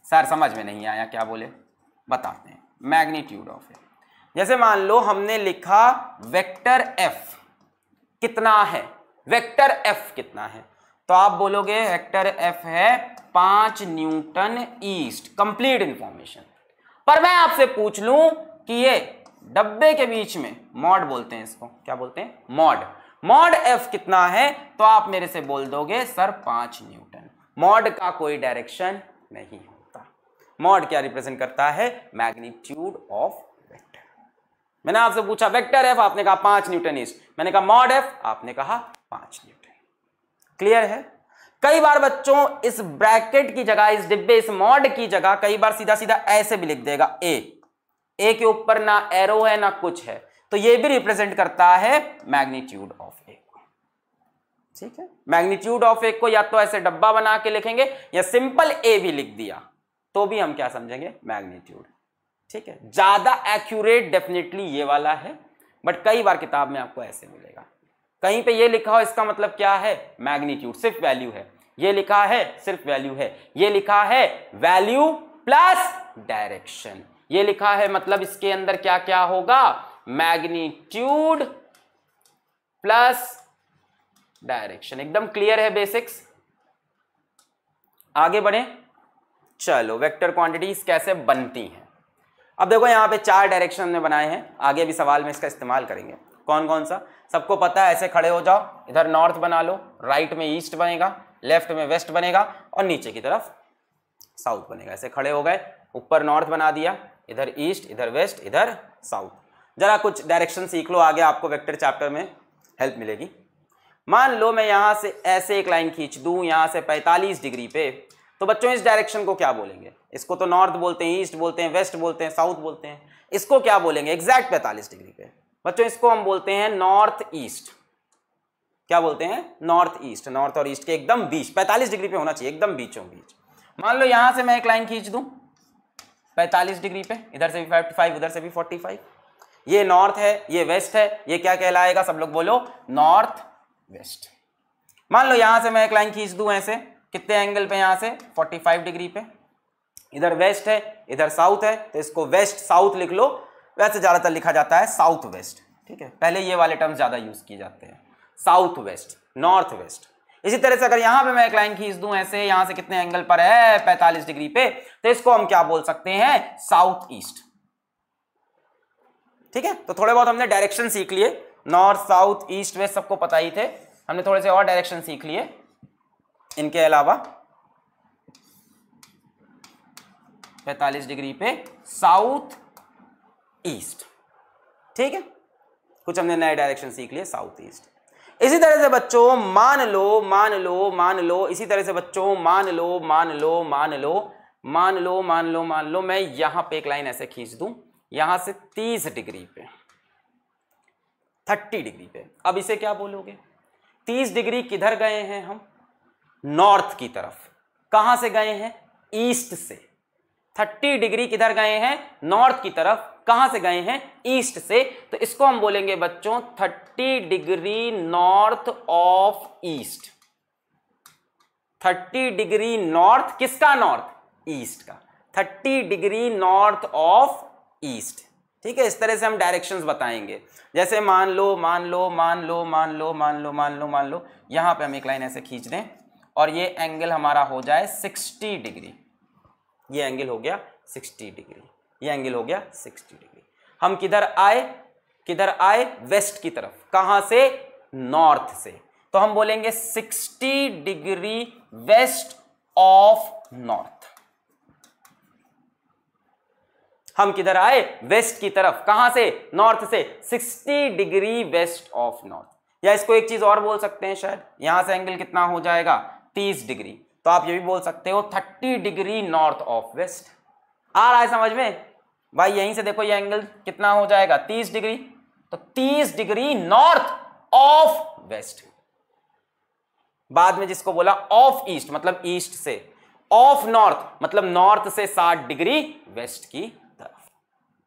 सर समझ में नहीं आया क्या बोले बताते हैं मैग्नीट्यूड ऑफ ए जैसे मान लो हमने लिखा वेक्टर एफ कितना है वेक्टर एफ कितना है तो आप बोलोगे वेक्टर एफ है पांच न्यूटन ईस्ट कंप्लीट इंफॉर्मेशन पर मैं आपसे पूछ लूं कि ये डब्बे के बीच में मॉड बोलते हैं इसको क्या बोलते हैं मॉड मॉड एफ कितना है तो आप मेरे से बोल दोगे सर पांच न्यूटन मॉड का कोई डायरेक्शन नहीं हो मॉड क्या रिप्रेजेंट करता है मैग्नीट्यूड ऑफ वेक्टर मैंने आपसे पूछा वेक्टर एफ आपने कहा पांच न्यूटन इज मैंने कहा मॉड एफ आपने कहा पांच न्यूटन क्लियर है कई बार बच्चों इस ब्रैकेट की जगह इस डिब्बे इस मॉड की जगह कई बार सीधा सीधा ऐसे भी लिख देगा ए ए के ऊपर ना एरो है ना कुछ है तो ये भी रिप्रेजेंट करता है मैग्नीट्यूड ऑफ ए को ठीक है मैग्नीट्यूड ऑफ ए को या तो ऐसे डब्बा बना के लिखेंगे या सिंपल ए भी लिख दिया तो भी हम क्या समझेंगे मैग्नीट्यूड ठीक है ज़्यादा एक्यूरेट डेफिनेटली ये वाला है बट कई बार किताब में आपको ऐसे मिलेगा कहीं पे ये लिखा हो इसका मतलब क्या है मैग्नीट्यूड सिर्फ वैल्यू है ये लिखा है सिर्फ वैल्यू है ये लिखा है वैल्यू प्लस डायरेक्शन ये लिखा है मतलब इसके अंदर क्या क्या होगा मैग्नीट्यूड प्लस डायरेक्शन एकदम क्लियर है बेसिक्स आगे बढ़े चलो वेक्टर क्वांटिटीज कैसे बनती हैं अब देखो यहाँ पे चार डायरेक्शन हमने बनाए हैं आगे भी सवाल में इसका इस्तेमाल करेंगे कौन कौन सा सबको पता है ऐसे खड़े हो जाओ इधर नॉर्थ बना लो राइट में ईस्ट बनेगा लेफ्ट में वेस्ट बनेगा और नीचे की तरफ साउथ बनेगा ऐसे खड़े हो गए ऊपर नॉर्थ बना दिया इधर ईस्ट इधर वेस्ट इधर साउथ जरा कुछ डायरेक्शन सीख लो आगे आपको वेक्टर चैप्टर में हेल्प मिलेगी मान लो मैं यहाँ से ऐसे एक लाइन खींच दूँ यहाँ से 45 डिग्री पे तो बच्चों इस डायरेक्शन को क्या बोलेंगे इसको तो नॉर्थ बोलते हैं ईस्ट बोलते हैं वेस्ट बोलते हैं साउथ बोलते हैं इसको क्या बोलेंगे एग्जैक्ट पैंतालीस डिग्री पे बच्चों इसको हम बोलते हैं नॉर्थ ईस्ट क्या बोलते हैं नॉर्थ ईस्ट नॉर्थ और ईस्ट के एकदम बीच पैंतालीस डिग्री पे होना चाहिए एकदम बीचों बीच मान लो यहां से मैं एक लाइन खींच दू पैंतालीस डिग्री पे इधर से भी फिफ्टी फाइव उधर से भी फोर्टी फाइव ये नॉर्थ है ये वेस्ट है ये क्या कहलाएगा सब लोग बोलो नॉर्थ वेस्ट मान लो यहां से मैं एक लाइन खींच दू ऐसे कितने एंगल पे यहाँ से 45 डिग्री पे इधर वेस्ट है इधर साउथ है तो इसको वेस्ट साउथ लिख लो वैसे ज़्यादातर लिखा जाता है साउथ वेस्ट ठीक है पहले ये वाले टर्म्स ज़्यादा यूज़ किए जाते हैं साउथ वेस्ट नॉर्थ वेस्ट इसी तरह से अगर यहाँ पे मैं एक लाइन खींच दूँ ऐसे यहाँ से कितने एंगल पर है पैंतालीस डिग्री पे तो इसको हम क्या बोल सकते हैं साउथ ईस्ट ठीक है तो थोड़े बहुत हमने डायरेक्शन सीख लिए नॉर्थ साउथ ईस्ट वेस्ट सबको पता ही थे हमने थोड़े से और डायरेक्शन सीख लिए इनके अलावा 45 डिग्री पे साउथ ईस्ट ठीक है कुछ हमने नए डायरेक्शन सीख लिए साउथ ईस्ट इसी तरह से बच्चों मान लो मान लो मान लो इसी तरह से बच्चों मान लो मान लो मान लो मान लो मान लो मान लो मैं यहां पे एक लाइन ऐसे खींच दू यहां से 30 डिग्री पे 30 डिग्री पे अब इसे क्या बोलोगे 30 डिग्री किधर गए हैं हम नॉर्थ की तरफ कहां से गए हैं ईस्ट से 30 डिग्री किधर गए हैं नॉर्थ की तरफ कहां से गए हैं ईस्ट से तो इसको हम बोलेंगे बच्चों 30 degree north of east 30 degree north किसका नॉर्थ ईस्ट का 30 डिग्री नॉर्थ ऑफ ईस्ट ठीक है इस तरह से हम डायरेक्शन बताएंगे जैसे मान लो मान लो मान लो मान लो मान लो मान लो मान लो यहां पे हम एक लाइन ऐसे खींच दें और ये एंगल हमारा हो जाए 60 डिग्री ये एंगल हो गया 60 डिग्री ये एंगल हो गया 60 डिग्री हम किधर आए किधर आए वेस्ट की तरफ कहाँ से नॉर्थ से तो हम बोलेंगे 60 डिग्री वेस्ट ऑफ नॉर्थ हम किधर आए वेस्ट की तरफ कहां से नॉर्थ से 60 डिग्री वेस्ट ऑफ नॉर्थ या इसको एक चीज और बोल सकते हैं शायद यहां से एंगल कितना हो जाएगा तीस डिग्री तो आप ये भी बोल सकते हो thirty degree north of west आ रहा है समझ में भाई यहीं से देखो ये एंगल कितना हो जाएगा तीस डिग्री तो तीस डिग्री नॉर्थ ऑफ वेस्ट बाद में जिसको बोला ऑफ ईस्ट मतलब ईस्ट से ऑफ नॉर्थ मतलब नॉर्थ से साठ डिग्री वेस्ट की तरफ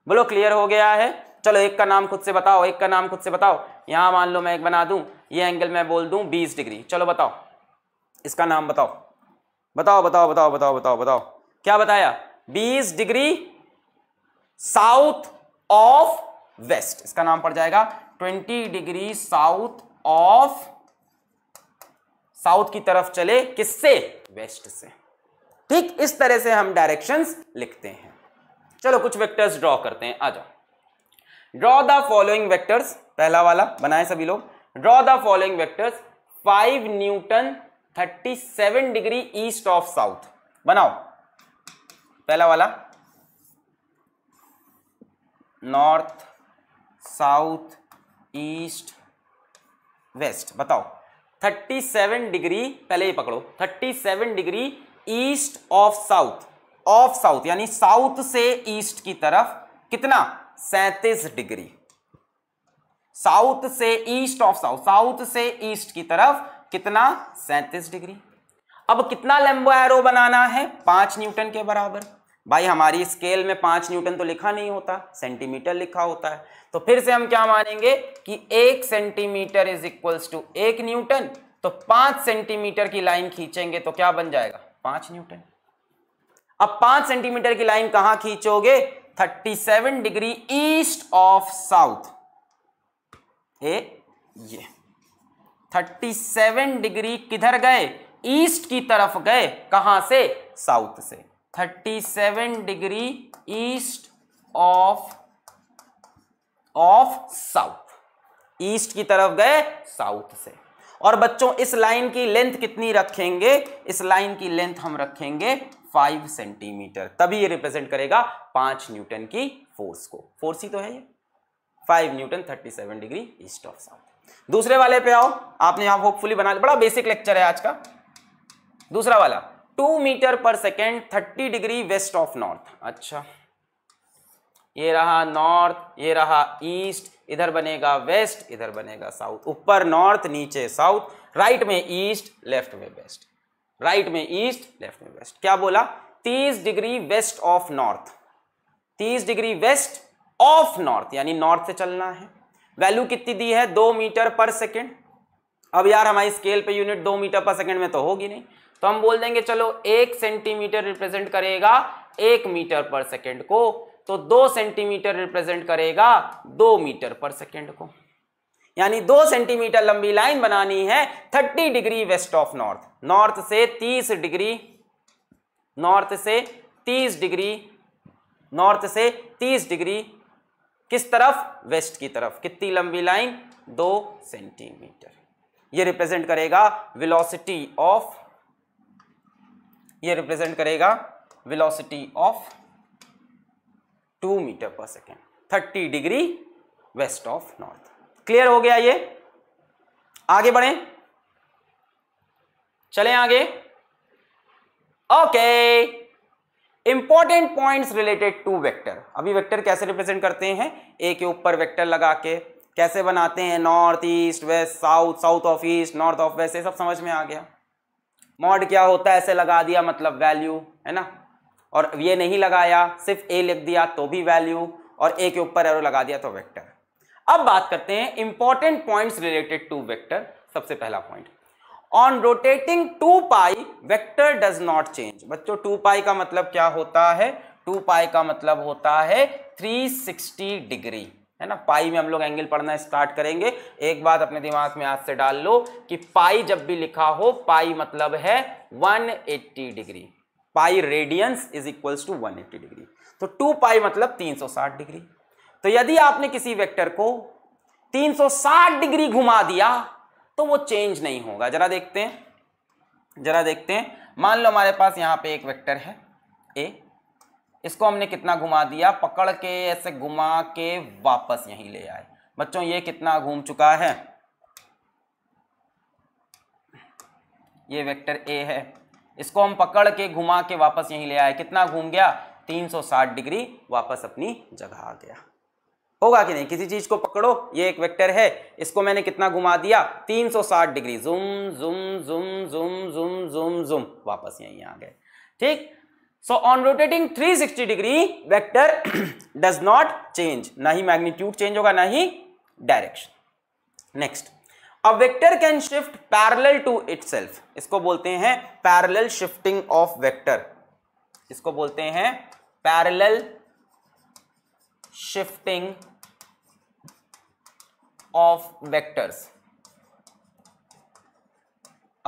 बोलो क्लियर हो गया है चलो एक का नाम खुद से बताओ एक का नाम खुद से बताओ यहां मान लो मैं एक बना दूं ये एंगल मैं बोल दूं बीस डिग्री चलो बताओ इसका नाम बताओ बताओ बताओ बताओ बताओ बताओ बताओ क्या बताया 20 डिग्री साउथ ऑफ वेस्ट इसका नाम पड़ जाएगा 20 डिग्री साउथ ऑफ साउथ की तरफ चले किससे वेस्ट से ठीक इस तरह से हम डायरेक्शंस लिखते हैं चलो कुछ वेक्टर्स ड्रॉ करते हैं आ जाओ ड्रॉ द फॉलोइंग वेक्टर्स पहला वाला बनाए सभी लोग draw the following vectors five newton 37 degree east of south बनाओ पहला वाला नॉर्थ साउथ ईस्ट वेस्ट बताओ 37 डिग्री पहले ये पकड़ो 37 degree east of south of south यानी साउथ से ईस्ट की तरफ कितना सैतीस डिग्री साउथ से ईस्ट ऑफ साउथ साउथ से ईस्ट की तरफ कितना सैंतीस डिग्री अब कितना लंबा एरो बनाना है पांच न्यूटन के बराबर भाई हमारी स्केल में पांच न्यूटन तो लिखा नहीं होता सेंटीमीटर लिखा होता है तो फिर से हम क्या मानेंगे कि एक सेंटीमीटर इज इक्वल्स टू एक न्यूटन तो पांच सेंटीमीटर की लाइन खींचेंगे तो क्या बन जाएगा पांच न्यूटन अब पांच सेंटीमीटर की लाइन कहां खींचोगे 37 डिग्री ईस्ट ऑफ साउथ ये ये 37 डिग्री किधर गए ईस्ट की तरफ गए कहां से साउथ से 37 degree east of of south east की तरफ गए साउथ से और बच्चों इस लाइन की लेंथ कितनी रखेंगे इस लाइन की लेंथ हम रखेंगे फाइव सेंटीमीटर तभी ये रिप्रेजेंट करेगा पांच न्यूटन की फोर्स को फोर्स ही तो है ये five newton thirty seven degree east of south दूसरे वाले पे आओ आपने यहां होपफुली बना बड़ा बेसिक लेक्चर है आज का दूसरा वाला two metre per second thirty degree west of north अच्छा ये रहा नॉर्थ ये रहा ईस्ट इधर बनेगा वेस्ट इधर बनेगा साउथ ऊपर नॉर्थ नीचे साउथ राइट में ईस्ट लेफ्ट में वेस्ट राइट में ईस्ट लेफ्ट में वेस्ट क्या बोला तीस डिग्री वेस्ट ऑफ नॉर्थ तीस डिग्री वेस्ट ऑफ नॉर्थ यानी नॉर्थ से चलना है वैल्यू कितनी दी है दो मीटर पर सेकेंड अब यार हमारी स्केल पे यूनिट दो मीटर पर सेकेंड में तो होगी नहीं तो हम बोल देंगे चलो एक सेंटीमीटर रिप्रेजेंट करेगा एक मीटर पर सेकेंड को तो दो सेंटीमीटर रिप्रेजेंट करेगा दो मीटर पर सेकेंड को यानी दो सेंटीमीटर लंबी लाइन बनानी है thirty degree west of north north से तीस डिग्री नॉर्थ से तीस डिग्री नॉर्थ से तीस डिग्री किस तरफ वेस्ट की तरफ कितनी लंबी लाइन दो सेंटीमीटर ये रिप्रेजेंट करेगा वेलोसिटी ऑफ ये रिप्रेजेंट करेगा velocity of two metre per second thirty degree west of north clear हो गया ये आगे बढ़े चले आगे okay okay. Important points related to vector अभी वेक्टर कैसे रिप्रेजेंट करते हैं ए के ऊपर वेक्टर लगा के कैसे बनाते हैं north east west south south of east north of west ये सब समझ में आ गया मॉड क्या होता है ऐसे लगा दिया मतलब वैल्यू है ना और ये नहीं लगाया सिर्फ ए लिख दिया तो भी वैल्यू और ए के ऊपर एरो लगा दिया तो वेक्टर अब बात करते हैं important points related to vector सबसे पहला point on rotating two pi vector does not change बच्चों टू पाई का मतलब क्या होता है टू पाई का मतलब होता है 360 डिग्री है ना पाई में हम लोग एंगल पढ़ना स्टार्ट करेंगे एक बात अपने दिमाग में आज से डाल लो कि पाई जब भी लिखा हो पाई मतलब है 180 degree pi radians is equals to 180 degree तो टू पाई मतलब 360 डिग्री तो यदि आपने किसी वेक्टर को 360 डिग्री घुमा दिया तो वो चेंज नहीं होगा जरा देखते हैं जरा देखते हैं मान लो हमारे पास यहाँ पे एक वेक्टर है ए इसको हमने कितना घुमा दिया पकड़ के ऐसे घुमा के वापस यहीं ले आए बच्चों ये कितना घूम चुका है ये वेक्टर ए है इसको हम पकड़ के घुमा के वापस यहीं ले आए कितना घूम गया 360 डिग्री वापस अपनी जगह आ गया होगा कि नहीं किसी चीज को पकड़ो ये एक वेक्टर है इसको मैंने कितना घुमा दिया 360 degree zoom zoom zoom zoom zoom zoom zoom वापस यहीं आ गए ठीक so on rotating 360 degree vector does not change ना ही मैग्नीट्यूड चेंज होगा ना ही direction next a vector can shift parallel to itself इसको बोलते हैं पैरेलल शिफ्टिंग ऑफ वेक्टर इसको बोलते हैं parallel shifting of vectors.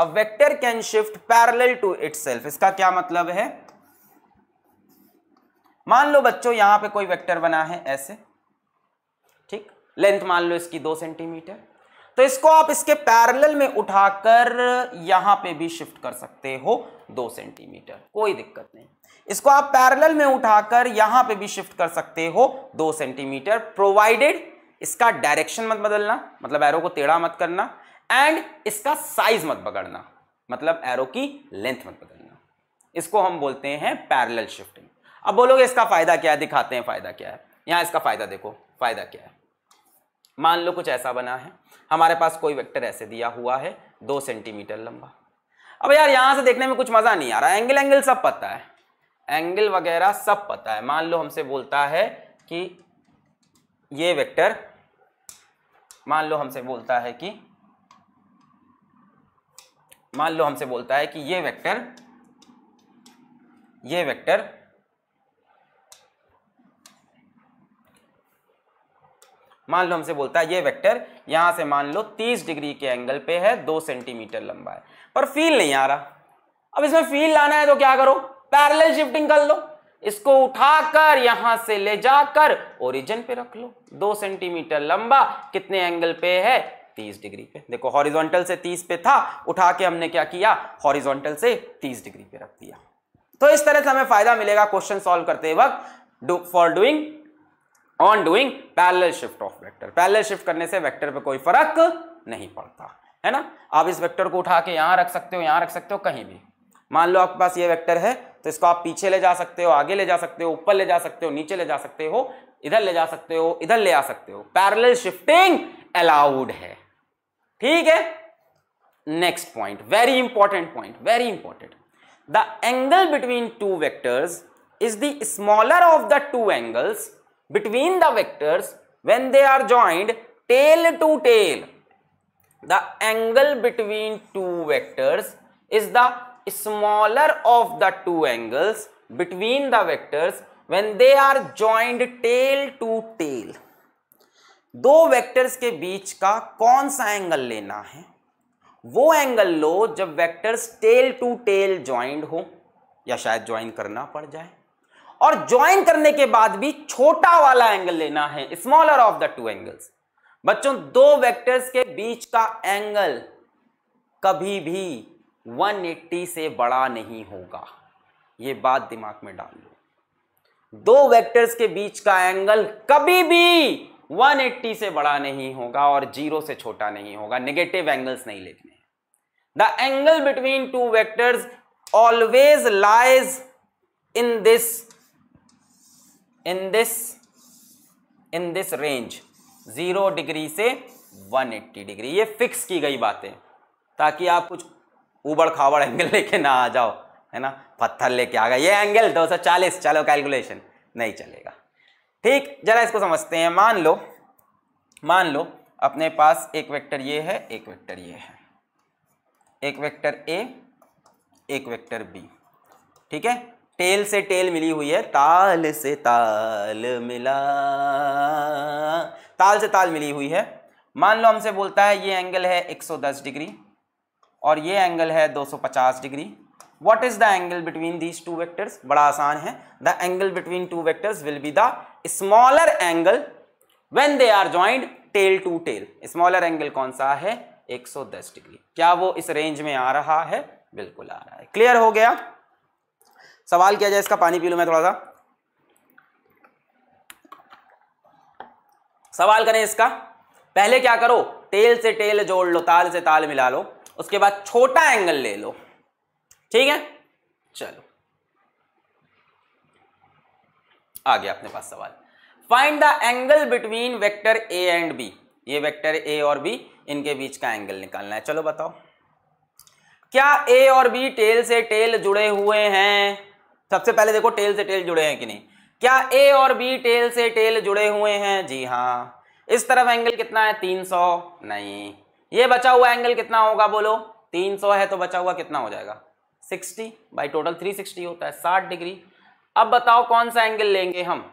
A vector can shift parallel to itself. इसका क्या मतलब है मान लो बच्चों यहां पे कोई वेक्टर बना है ऐसे ठीक लेंथ मान लो इसकी दो सेंटीमीटर तो इसको आप इसके पैरेलल में उठाकर यहां पे भी शिफ्ट कर सकते हो दो सेंटीमीटर कोई दिक्कत नहीं इसको आप पैरेलल में उठाकर यहां पे भी शिफ्ट कर सकते हो दो सेंटीमीटर प्रोवाइडेड इसका डायरेक्शन मत बदलना मतलब एरो को टेढ़ा मत करना एंड इसका साइज मत बगड़ना मतलब एरो की लेंथ मत बदलना इसको हम बोलते हैं पैरेलल शिफ्टिंग अब बोलोगे इसका फायदा क्या है दिखाते हैं फायदा क्या है यहां इसका फायदा देखो फायदा क्या है मान लो कुछ ऐसा बना है हमारे पास कोई वेक्टर ऐसे दिया हुआ है दो सेंटीमीटर लंबा अब यार यहां से देखने में कुछ मजा नहीं आ रहा एंगल एंगल सब पता है एंगल वगैरह सब पता है मान लो हमसे बोलता है कि ये वेक्टर मान लो हमसे बोलता है कि मान लो हमसे बोलता है कि ये वेक्टर ये वेक्टर मान लो हमसे बोलता है ये वेक्टर यहां से मान लो 30 डिग्री के एंगल पे है दो सेंटीमीटर लंबा है पर फील नहीं आ रहा अब इसमें फील लाना है तो क्या करो पैरेलल शिफ्टिंग कर लो इसको उठाकर यहां से ले जाकर ओरिजिन पे रख लो दो सेंटीमीटर लंबा कितने एंगल पे है तीस डिग्री पे देखो हॉरिजॉन्टल से तीस पे था उठा के हमने क्या किया हॉरिजॉन्टल से तीस डिग्री पे रख दिया तो इस तरह से हमें फायदा मिलेगा क्वेश्चन सॉल्व करते वक्त for doing on doing parallel shift of vector parallel shift करने से वैक्टर पर कोई फर्क नहीं पड़ता है ना आप इस वेक्टर को उठा के यहां रख सकते हो यहां रख सकते हो कहीं भी मान लो आपके पास ये वेक्टर है तो इसको आप पीछे ले जा सकते हो आगे ले जा सकते हो ऊपर ले जा सकते हो नीचे ले जा सकते हो इधर ले जा सकते हो इधर ले आ सकते हो पैरल शिफ्टिंग अलाउड है ठीक है next point very important point very important the angle between two vectors is the smaller of the two angles between the vectors when they are joint tail to tail the angle between two vectors is the smaller of the two angles between the vectors when they are joined tail to tail दो vectors के बीच का कौन सा angle लेना है वो angle लो जब vectors tail to tail joined हो या शायद ज्वाइन करना पड़ जाए और ज्वाइन करने के बाद भी छोटा वाला एंगल लेना है smaller of the two angles बच्चों दो वेक्टर्स के बीच का एंगल कभी भी 180 से बड़ा नहीं होगा ये बात दिमाग में डाल लो दो वेक्टर्स के बीच का एंगल कभी भी 180 से बड़ा नहीं होगा और जीरो से छोटा नहीं होगा नेगेटिव एंगल्स नहीं लेने the angle between two vectors always lies in this in this in this range zero degree से 180 डिग्री ये फिक्स की गई बातें ताकि आप कुछ उबड़ खाबड़ एंगल लेके ना आ जाओ है ना पत्थर लेके आ गए ये एंगल 240 चलो कैलकुलेशन नहीं चलेगा ठीक जरा इसको समझते हैं मान लो मान लो अपने पास एक वेक्टर ये है एक वेक्टर ये है एक वेक्टर ए एक वेक्टर बी ठीक है टेल से टेल मिली हुई है ताल से ताल मिला ताल से ताल मिली हुई है मान लो हमसे बोलता है ये एंगल है 110 डिग्री और ये एंगल है 250 degree what is the angle between these two vectors बड़ा आसान है the angle between two vectors will be the smaller angle when they are joint tail to tail smaller angle कौन सा है 110 डिग्री क्या वो इस रेंज में आ रहा है बिल्कुल आ रहा है क्लियर हो गया सवाल किया जाए इसका पानी पी लू मैं थोड़ा सा सवाल करें इसका पहले क्या करो टेल से टेल जोड़ लो ताल से ताल मिला लो उसके बाद छोटा एंगल ले लो ठीक है चलो आ गया अपने पास सवाल find the angle between vector A and B ये वेक्टर ए और बी इनके बीच का एंगल निकालना है चलो बताओ क्या ए और बी टेल से टेल जुड़े हुए हैं सबसे पहले देखो टेल से टेल जुड़े हैं कि नहीं क्या ए और बी टेल से टेल जुड़े हुए हैं जी हाँ इस तरफ एंगल कितना है 300 नहीं ये बचा हुआ एंगल कितना होगा बोलो 300 है तो बचा हुआ कितना हो जाएगा 60 बाई टोटल 360 होता है 60 डिग्री अब बताओ कौन सा एंगल लेंगे हम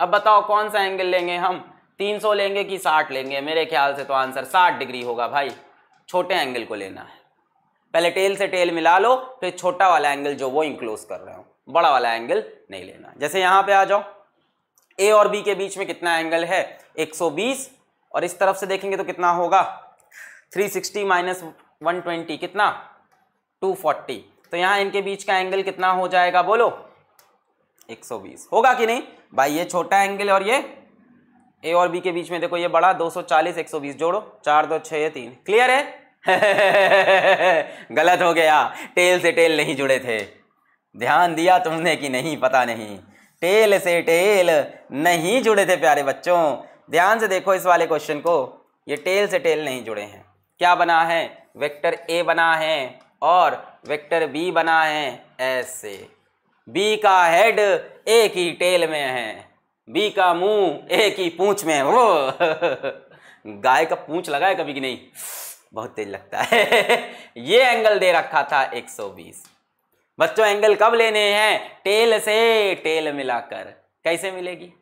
अब बताओ कौन सा एंगल लेंगे हम 300 लेंगे कि 60 लेंगे मेरे ख्याल से तो आंसर 60 डिग्री होगा भाई छोटे एंगल को लेना है पहले टेल से टेल मिला लो फिर छोटा वाला एंगल जो वो इंक्लोज कर रहे हो बड़ा वाला एंगल नहीं लेना जैसे यहां पर आ जाओ ए और बी के बीच में कितना एंगल है 120 और इस तरफ से देखेंगे तो कितना होगा 360 सिक्सटी माइनस वन कितना 240 तो यहाँ इनके बीच का एंगल कितना हो जाएगा बोलो 120 होगा कि नहीं भाई ये छोटा एंगल और ये ए और बी के बीच में देखो ये बड़ा 240 120 जोड़ो चार दो छः तीन क्लियर है गलत हो गया टेल से टेल नहीं जुड़े थे ध्यान दिया तुमने कि नहीं पता नहीं टेल से टेल नहीं जुड़े थे प्यारे बच्चों ध्यान से देखो इस वाले क्वेश्चन को ये टेल से टेल नहीं जुड़े हैं क्या बना है वेक्टर ए बना है और वेक्टर बी बना है ऐसे बी का हेड ए की टेल में है बी का मुंह ए की पूंछ में वो गाय का पूंछ लगा है कभी कि नहीं बहुत तेज लगता है ये एंगल दे रखा था 120 बच्चों एंगल कब लेने हैं टेल से टेल मिलाकर कैसे मिलेगी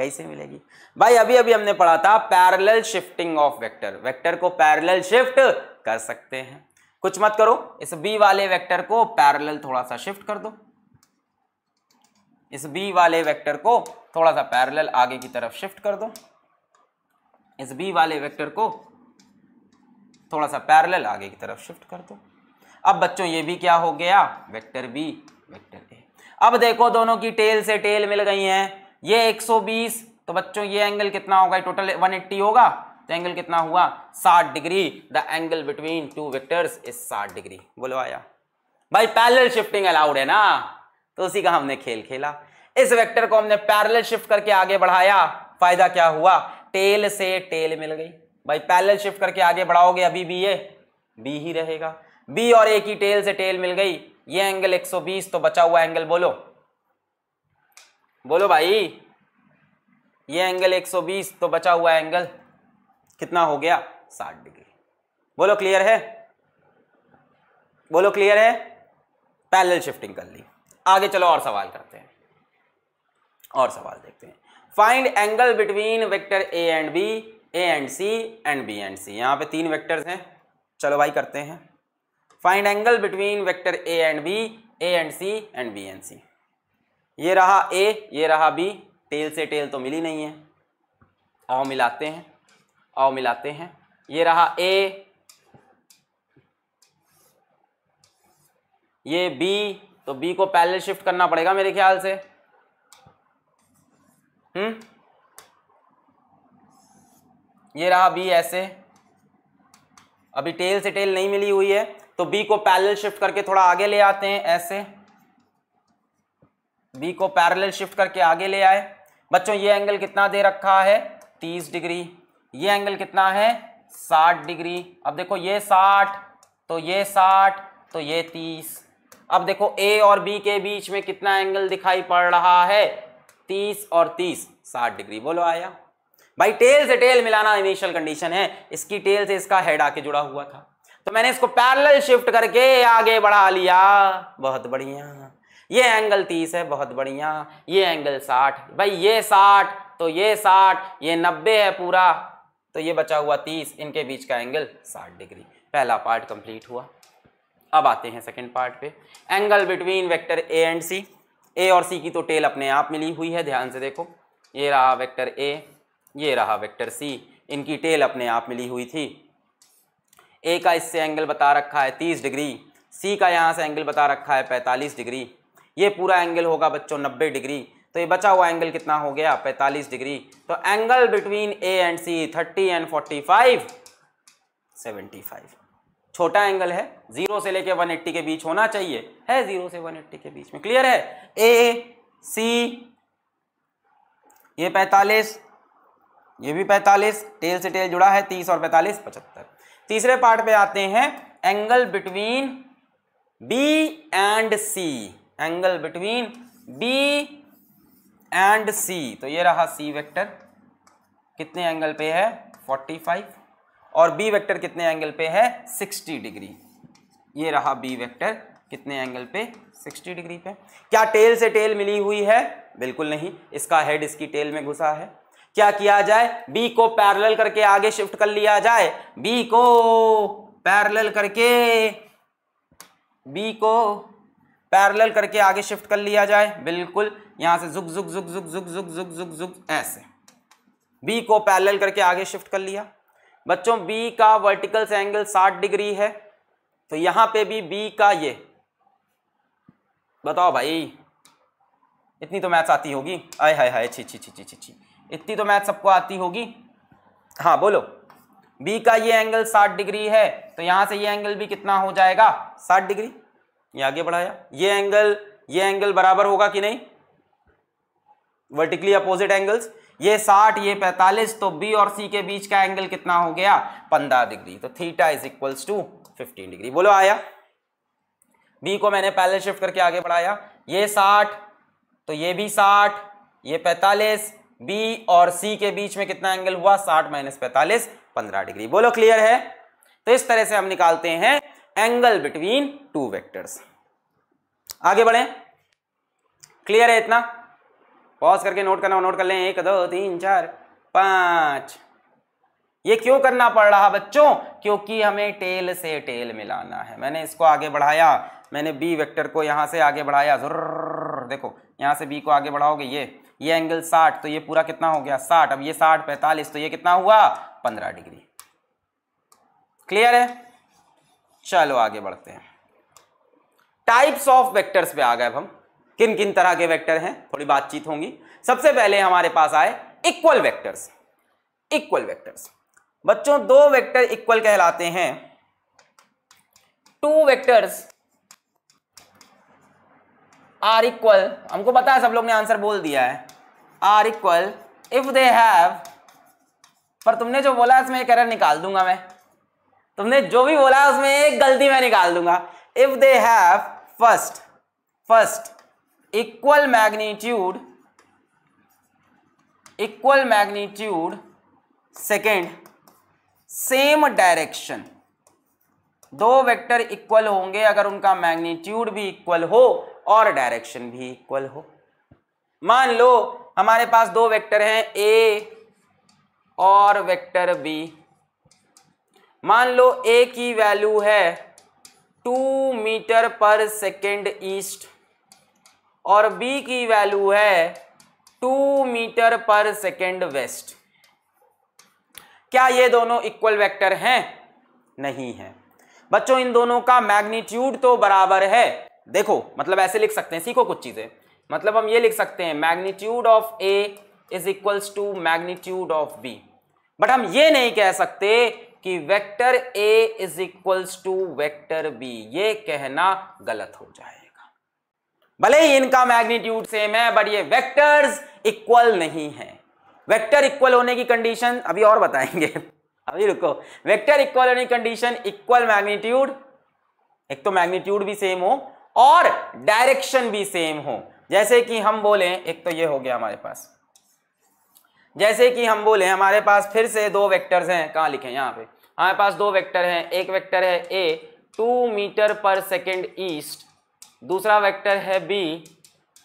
कैसे मिलेगी भाई अभी अभी हमने पढ़ा था parallel shifting of vector vector को पैरेलल शिफ्ट कर सकते हैं कुछ मत करो इस बी वाले वेक्टर को पैरेलल थोड़ा सा शिफ्ट कर दो इस बी वाले वेक्टर को थोड़ा सा पैरेलल आगे की तरफ शिफ्ट कर दो इस बी वाले वेक्टर को थोड़ा सा पैरेलल आगे की तरफ शिफ्ट कर दो अब बच्चों ये भी क्या हो गया वेक्टर बी वेक्टर ए अब देखो दोनों की टेल से टेल मिल गई हैं ये 120 तो बच्चों ये एंगल कितना होगा टोटल 180 होगा तो एंगल कितना हुआ 60 degree the angle between two vectors is 60 degree बोलवाया भाई पैरेलल शिफ्टिंग अलाउड है ना तो उसी का हमने खेल खेला इस वेक्टर को हमने पैरेलल शिफ्ट करके आगे बढ़ाया फायदा क्या हुआ टेल से टेल मिल गई भाई पैरेलल शिफ्ट करके आगे बढ़ाओगे अभी भी ये बी ही रहेगा बी और ए की टेल से टेल मिल गई ये एंगल 120 तो बचा हुआ एंगल बोलो बोलो भाई ये एंगल 120 तो बचा हुआ एंगल कितना हो गया 60 डिग्री बोलो क्लियर है बोलो क्लियर है पैरेलल शिफ्टिंग कर ली आगे चलो और सवाल करते हैं और सवाल देखते हैं find angle between vector A and B A and C and B and C यहाँ पे तीन वेक्टर्स हैं चलो भाई करते हैं find angle between vector A and B A and C and B and सी ये रहा ए ये रहा बी टेल से टेल तो मिली नहीं है आओ मिलाते हैं आओ मिलाते हैं ये रहा ए ये बी तो बी को पहले शिफ्ट करना पड़ेगा मेरे ख्याल से हम्म ये रहा बी ऐसे अभी टेल से टेल नहीं मिली हुई है तो बी को पैरेलल शिफ्ट करके थोड़ा आगे ले आते हैं ऐसे बी को पैरेलल शिफ्ट करके आगे ले आए बच्चों ये एंगल कितना दे रखा है तीस डिग्री ये एंगल कितना है साठ डिग्री अब देखो ये साठ तो ये साठ तो ये तीस अब देखो ए और बी के बीच में कितना एंगल दिखाई पड़ रहा है तीस और तीस साठ डिग्री बोलो आया भाई टेल से टेल मिलाना इनिशियल कंडीशन है इसकी टेल से इसका हेड आके जुड़ा हुआ था तो मैंने इसको पैरल शिफ्ट करके आगे बढ़ा लिया बहुत बढ़िया ये एंगल तीस है बहुत बढ़िया ये एंगल साठ भाई ये साठ तो ये साठ ये नब्बे है पूरा तो ये बचा हुआ तीस इनके बीच का एंगल साठ डिग्री पहला पार्ट कंप्लीट हुआ अब आते हैं सेकंड पार्ट पे angle between vector A and C A और सी की तो टेल अपने आप मिली हुई है ध्यान से देखो ये रहा वेक्टर ए ये रहा वेक्टर सी इनकी टेल अपने आप मिली हुई थी ए का इससे एंगल बता रखा है तीस डिग्री सी का यहाँ से एंगल बता रखा है पैंतालीस डिग्री ये पूरा एंगल होगा बच्चों नब्बे डिग्री तो ये बचा हुआ एंगल कितना हो गया पैंतालीस डिग्री तो angle between A and C thirty and forty five seventy five छोटा एंगल है जीरो से लेके वन एट्टी के बीच होना चाहिए है जीरो से वन एट्टी के बीच में क्लियर है ए सी ये 45 ये भी 45 टेल से टेल जुड़ा है तीस और 45 पचहत्तर तीसरे पार्ट पे आते हैं angle between B and C angle between B and C तो ये रहा सी वेक्टर कितने एंगल पे है 45 और बी वेक्टर कितने एंगल पे है 60 डिग्री ये रहा बी वेक्टर कितने एंगल पे 60 डिग्री पे क्या टेल से टेल मिली हुई है बिल्कुल नहीं इसका हेड इसकी टेल में घुसा है क्या किया जाए बी को पैरेलल करके आगे शिफ्ट कर लिया जाए बी को पैरेलल करके बी को पैरेलल करके आगे शिफ्ट कर लिया जाए बिल्कुल यहाँ से जुग झुक झुक झुक झुक झुक झुक झुक झुक ऐसे बी को पैरेलल करके आगे शिफ्ट कर लिया बच्चों बी का वर्टिकल से एंगल 60 डिग्री है तो यहाँ पे भी बी का ये बताओ भाई इतनी तो मैथ्स आती होगी आय हाय हाय छी छी छी छी छी छी इतनी तो मैथ सबको आती होगी हाँ बोलो बी का ये एंगल 60 डिग्री है तो यहाँ से ये एंगल भी कितना हो जाएगा 60 डिग्री ये आगे बढ़ाया ये एंगल ये एंगल बराबर होगा कि नहीं वर्टिकली अपोजिट एंगल्स ये 60 ये 45 तो बी और सी के बीच का एंगल कितना हो गया 15 डिग्री तो theta is equals to 15 degree बोलो आया बी को मैंने पहले शिफ्ट करके आगे बढ़ाया ये 60 तो ये भी 60 ये 45 बी और सी के बीच में कितना एंगल हुआ 60 माइनस पैंतालीस पंद्रह डिग्री बोलो क्लियर है तो इस तरह से हम निकालते हैं एंगल बिटवीन टू वेक्टर्स आगे बढ़े क्लियर है इतना पॉज करके नोट करना नोट कर लें एक दो तीन चार पांच ये क्यों करना पड़ रहा बच्चों क्योंकि हमें टेल से टेल मिलाना है मैंने इसको आगे बढ़ाया मैंने बी वेक्टर को यहां से आगे बढ़ाया जुर्र देखो यहां से बी को आगे बढ़ाओगे ये ये एंगल 60 तो ये पूरा कितना हो गया 60 अब ये 60 45 तो ये कितना हुआ 15 डिग्री क्लियर है चलो आगे बढ़ते हैं टाइप्स ऑफ वेक्टर्स पे आ गए अब हम किन किन तरह के वेक्टर हैं थोड़ी बातचीत होंगी सबसे पहले हमारे पास आए इक्वल वेक्टर्स इक्वल वेक्टर्स बच्चों दो वेक्टर इक्वल कहलाते हैं टू वेक्टर्स आर इक्वल हमको पता है सब लोग ने आंसर बोल दिया है are equal if they have पर तुमने जो बोला इसमें एक एरर निकाल दूंगा मैं तुमने जो भी बोला उसमें एक गलती मैं निकाल दूंगा if they have first first equal magnitude equal magnitude second same direction दो वेक्टर इक्वल होंगे अगर उनका मैग्नीट्यूड भी इक्वल हो और डायरेक्शन भी इक्वल हो मान लो हमारे पास दो वेक्टर हैं ए और वेक्टर बी मान लो ए की वैल्यू है two metre per second east और बी की वैल्यू है two metre per second west क्या ये दोनों इक्वल वेक्टर हैं नहीं है बच्चों इन दोनों का मैग्नीट्यूड तो बराबर है देखो मतलब ऐसे लिख सकते हैं सीखो कुछ चीज़ें मतलब हम ये लिख सकते हैं magnitude of A is equals to magnitude of B but हम ये नहीं कह सकते कि vector A is equals to vector B ये कहना गलत हो जाएगा भले ही इनका मैग्नीट्यूड सेम है बट ये वेक्टर्स इक्वल नहीं है वेक्टर इक्वल होने की कंडीशन अभी और बताएंगे अभी रुको वेक्टर इक्वल होने की कंडीशन इक्वल मैग्नीट्यूड एक तो मैग्नीट्यूड भी सेम हो और डायरेक्शन भी सेम हो जैसे कि हम बोले एक तो ये हो गया हमारे पास जैसे कि हम बोले हमारे पास फिर से दो वेक्टर्स हैं कहाँ लिखे यहाँ पे हमारे पास दो वेक्टर हैं एक वेक्टर है A two metre per second east दूसरा वेक्टर है बी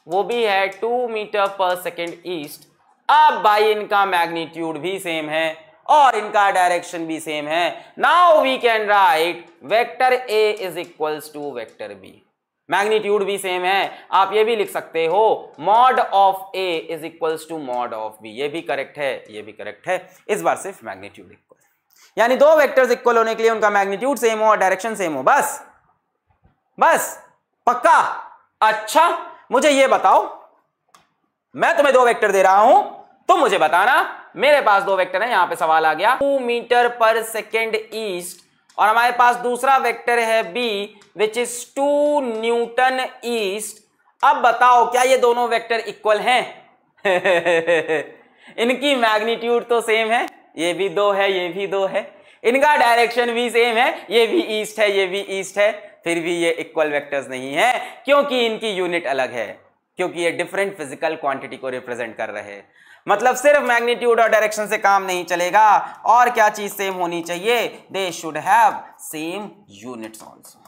वो भी है two metre per second east अब भाई इनका मैग्नीट्यूड भी सेम है और इनका डायरेक्शन भी सेम है now we can write vector A is equals to vector B magnitude भी सेम है आप ये भी लिख सकते हो mod of A is equals to mod of B ये भी करेक्ट है ये भी करेक्ट है इस बार सिर्फ मैग्नीट्यूड इक्वल यानी दो वेक्टर्स इक्वल होने के लिए उनका मैग्नीट्यूड सेम हो और डायरेक्शन सेम हो बस बस पक्का अच्छा मुझे ये बताओ मैं तुम्हें दो वेक्टर दे रहा हूं तुम मुझे बताना मेरे पास दो वेक्टर है यहां पे सवाल आ गया two metre per second east और हमारे पास दूसरा वेक्टर है B which is two newton east अब बताओ क्या ये दोनों वेक्टर इक्वल हैं इनकी मैग्नीट्यूड तो सेम है ये भी दो है ये भी दो है इनका डायरेक्शन भी सेम है ये भी ईस्ट है ये भी ईस्ट है फिर भी ये इक्वल वेक्टर्स नहीं है क्योंकि इनकी यूनिट अलग है क्योंकि ये डिफरेंट फिजिकल क्वांटिटी को रिप्रेजेंट कर रहे हैं मतलब सिर्फ मैग्नीट्यूड और डायरेक्शन से काम नहीं चलेगा और क्या चीज सेम होनी चाहिए they should have same units also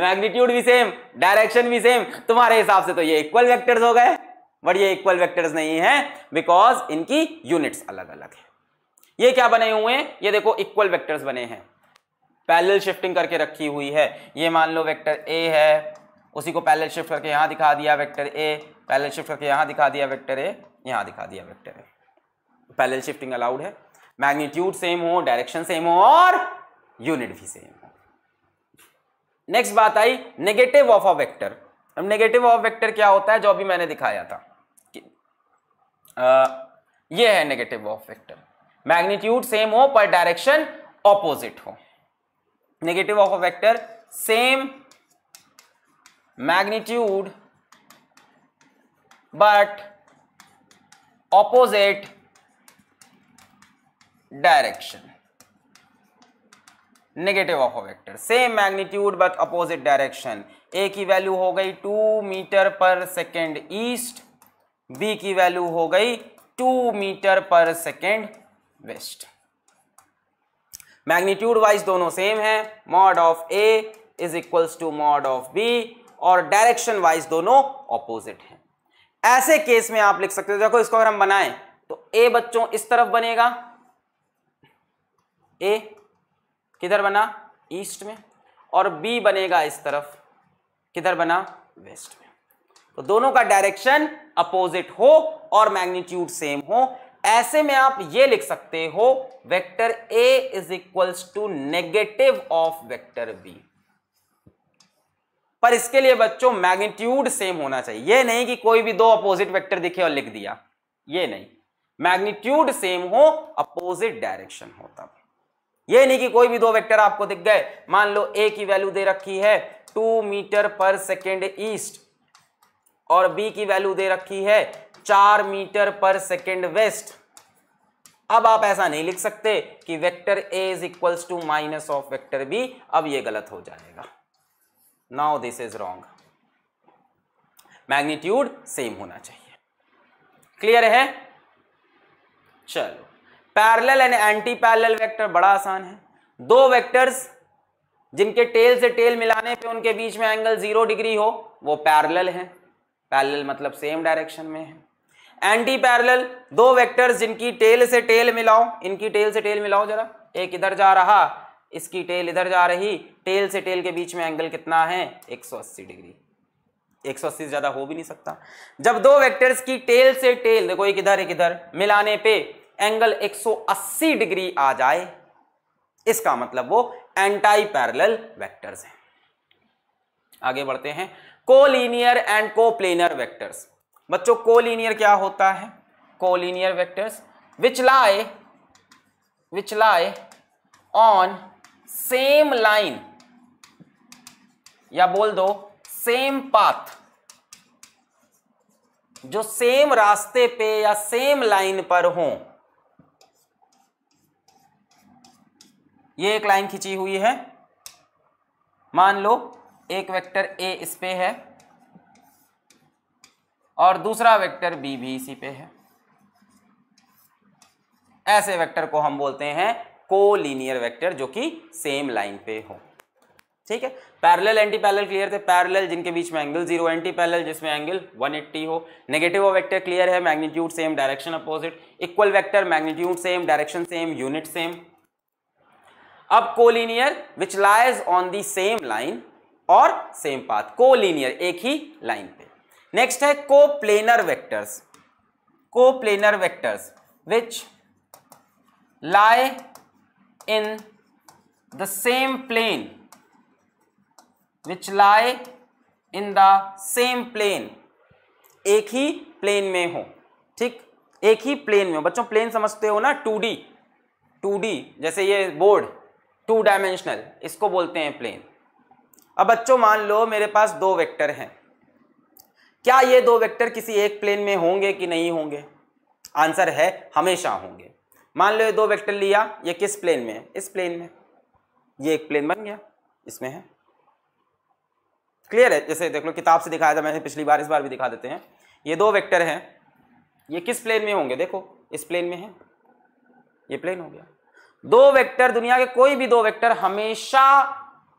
magnitude भी सेम डायरेक्शन भी सेम तुम्हारे हिसाब से तो ये इक्वल वेक्टर्स हो गए बट ये इक्वल वेक्टर्स नहीं है बिकॉज इनकी यूनिट्स अलग अलग है ये क्या बने हुए हैं ये देखो इक्वल वेक्टर्स बने हैं पैरेलल शिफ्टिंग करके रखी हुई है ये मान लो वेक्टर ए है उसी को पैलेट शिफ्ट करके यहाँ दिखा दिया वेक्टर ए पैलेट शिफ्ट करके यहाँ दिखा दिया वेक्टर ए यहाँ दिखा दिया vector A parallel shifting allowed है मैग्नीट्यूड सेम हो डायरेक्शन सेम हो और यूनिट भी सेम हो नेक्स्ट बात आई नेगेटिव ऑफ अ वेक्टर अब नेगेटिव ऑफ वेक्टर क्या होता है जो अभी मैंने दिखाया था कि आ, ये है negative of vector magnitude same हो पर डायरेक्शन ऑपोजिट हो negative of a vector same magnitude but opposite direction negative of a vector same magnitude but opposite direction A की वैल्यू हो गई two metre per second east B की value हो गई two metre per second west magnitude wise दोनों same है mod of A is equals to mod of B और direction wise दोनों ऑपोजिट हैं ऐसे केस में आप लिख सकते हो देखो इसको अगर हम बनाएं तो ए बच्चों इस तरफ बनेगा ए किधर बना ईस्ट में और बी बनेगा इस तरफ किधर बना वेस्ट में तो दोनों का डायरेक्शन अपोजिट हो और मैग्नीट्यूड सेम हो ऐसे में आप ये लिख सकते हो vector A is equals to negative of vector B पर इसके लिए बच्चों मैग्नीट्यूड सेम होना चाहिए ये नहीं कि कोई भी दो अपोजिट वेक्टर दिखे और लिख दिया ये नहीं मैग्नीट्यूड सेम हो अपोजिट डायरेक्शन हो तब ये नहीं कि कोई भी दो वेक्टर आपको दिख गए मान लो ए की वैल्यू दे रखी है two metre per second east और बी की वैल्यू दे रखी है चार मीटर पर सेकेंड वेस्ट अब आप ऐसा नहीं लिख सकते कि vector A is equals to minus of vector B अब ये गलत हो जाएगा now this is wrong magnitude same होना चाहिए क्लियर है चलो parallel and anti parallel vector बड़ा आसान है दो वैक्टर्स जिनके टेल से टेल मिलाने पे उनके बीच में एंगल जीरो डिग्री हो वो पैरेलल है पैरेलल मतलब सेम डायरेक्शन में है एंटी पैरेलल दो वेक्टर्स जिनकी टेल से टेल मिलाओ इनकी टेल से टेल मिलाओ जरा एक इधर जा रहा इसकी टेल इधर जा रही टेल से टेल के बीच में एंगल कितना है 180 डिग्री 180 से ज़्यादा हो भी नहीं सकता जब दो वेक्टर्स की टेल से टेल देखो एक इधर एक इधर मिलाने पे एंगल 180 डिग्री आ जाए इसका मतलब वो एंटाई पैरेलल वेक्टर्स हैं आगे बढ़ते हैं कोलिनियर एंड कोप्लेनर वेक्टर्स बच्चों कोलिनियर क्या होता है collinear vectors which lie on same line या बोल दो सेम पाथ जो सेम रास्ते पे या सेम लाइन पर हो ये एक लाइन खींची हुई है मान लो एक वेक्टर ए इस पे है और दूसरा वेक्टर बी भी इसी पे है ऐसे वेक्टर को हम बोलते हैं कोलिनियर वेक्टर जो कि सेम लाइन पे हो ठीक है पैरेलल एंटी पैरेलल क्लियर थे पैरेलल जिनके बीच में एंगल जीरो एंटी पैरेलल जिसमें एंगल 180 हो नेगेटिव वो वेक्टर क्लियर है magnitude same direction opposite equal vector magnitude same direction same unit same अब collinear which lies on the same line और सेम पाथ कोलिनियर एक ही लाइन पे नेक्स्ट है coplanar vectors coplanar vectors which lie in the same plane which lie in the same plane एक ही plane में हो ठीक एक ही प्लेन में हो बच्चों प्लेन समझते हो ना टू डी टू डी जैसे ये बोर्ड टू डायमेंशनल इसको बोलते हैं प्लेन अब बच्चों मान लो मेरे पास दो वेक्टर हैं क्या ये दो वेक्टर किसी एक प्लेन में होंगे कि नहीं होंगे आंसर है हमेशा होंगे मान लो ये दो वेक्टर लिया ये किस प्लेन में है इस प्लेन में ये एक प्लेन बन गया इसमें है क्लियर है जैसे देख लो किताब से दिखाया था मैंने पिछली बार इस बार भी दिखा देते हैं ये दो वेक्टर हैं ये किस प्लेन में होंगे देखो इस प्लेन में है ये प्लेन हो गया दो वेक्टर दुनिया के कोई भी दो वेक्टर हमेशा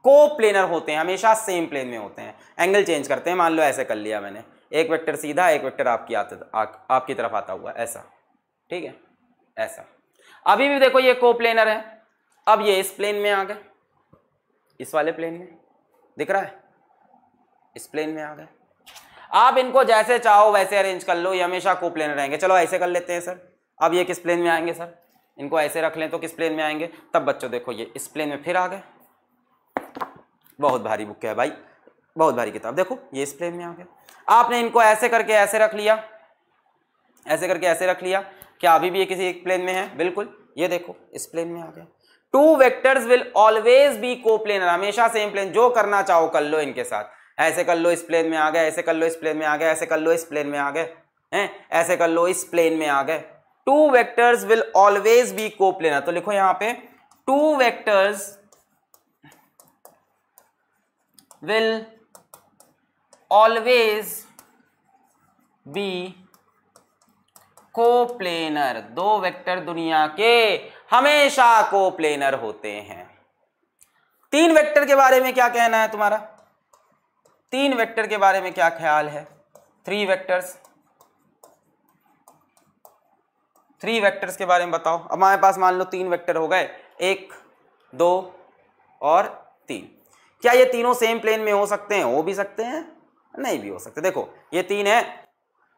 को प्लेनर होते हैं हमेशा सेम प्लेन में होते हैं एंगल चेंज करते हैं मान लो ऐसे कर लिया मैंने एक वेक्टर सीधा एक वेक्टर आपकी आते आ, आपकी तरफ आता हुआ ऐसा ठीक है ऐसा अभी भी देखो ये कोप्लेनर है अब ये इस प्लेन में आ गए इस वाले प्लेन में दिख रहा है इस प्लेन में आ गए आप इनको जैसे चाहो वैसे अरेंज कर लो ये हमेशा कोप्लेनर रहेंगे चलो ऐसे कर लेते हैं सर अब ये किस प्लेन में आएंगे सर इनको ऐसे रख लें तो किस प्लेन में आएंगे तब बच्चों देखो ये इस प्लेन में फिर आ गए बहुत भारी बुक है भाई बहुत भारी किताब देखो ये इस प्लेन में आ गया आपने इनको ऐसे करके ऐसे रख लिया ऐसे करके ऐसे रख लिया क्या अभी भी ये किसी एक प्लेन में है बिल्कुल ये देखो इस प्लेन में आ गया two vectors will always be coplanar हमेशा सेम प्लेन जो करना चाहो कर लो इनके साथ ऐसे कर लो इस प्लेन में आ गए ऐसे कर लो इस प्लेन में आ गए ऐसे कर लो इस प्लेन में आ गए हैं ऐसे कर लो इस प्लेन में आ गए two vectors will always be coplanar तो लिखो यहां पे two vectors will always be coplanar दो वेक्टर दुनिया के हमेशा कोप्लेनर होते हैं तीन वेक्टर के बारे में क्या कहना है तुम्हारा तीन वेक्टर के बारे में क्या ख्याल है थ्री वेक्टर्स थ्री वेक्टर्स के बारे में बताओ अब हमारे पास मान लो तीन वेक्टर हो गए एक दो और तीन क्या ये तीनों सेम प्लेन में हो सकते हैं हो भी सकते हैं नहीं भी हो सकते देखो ये तीन है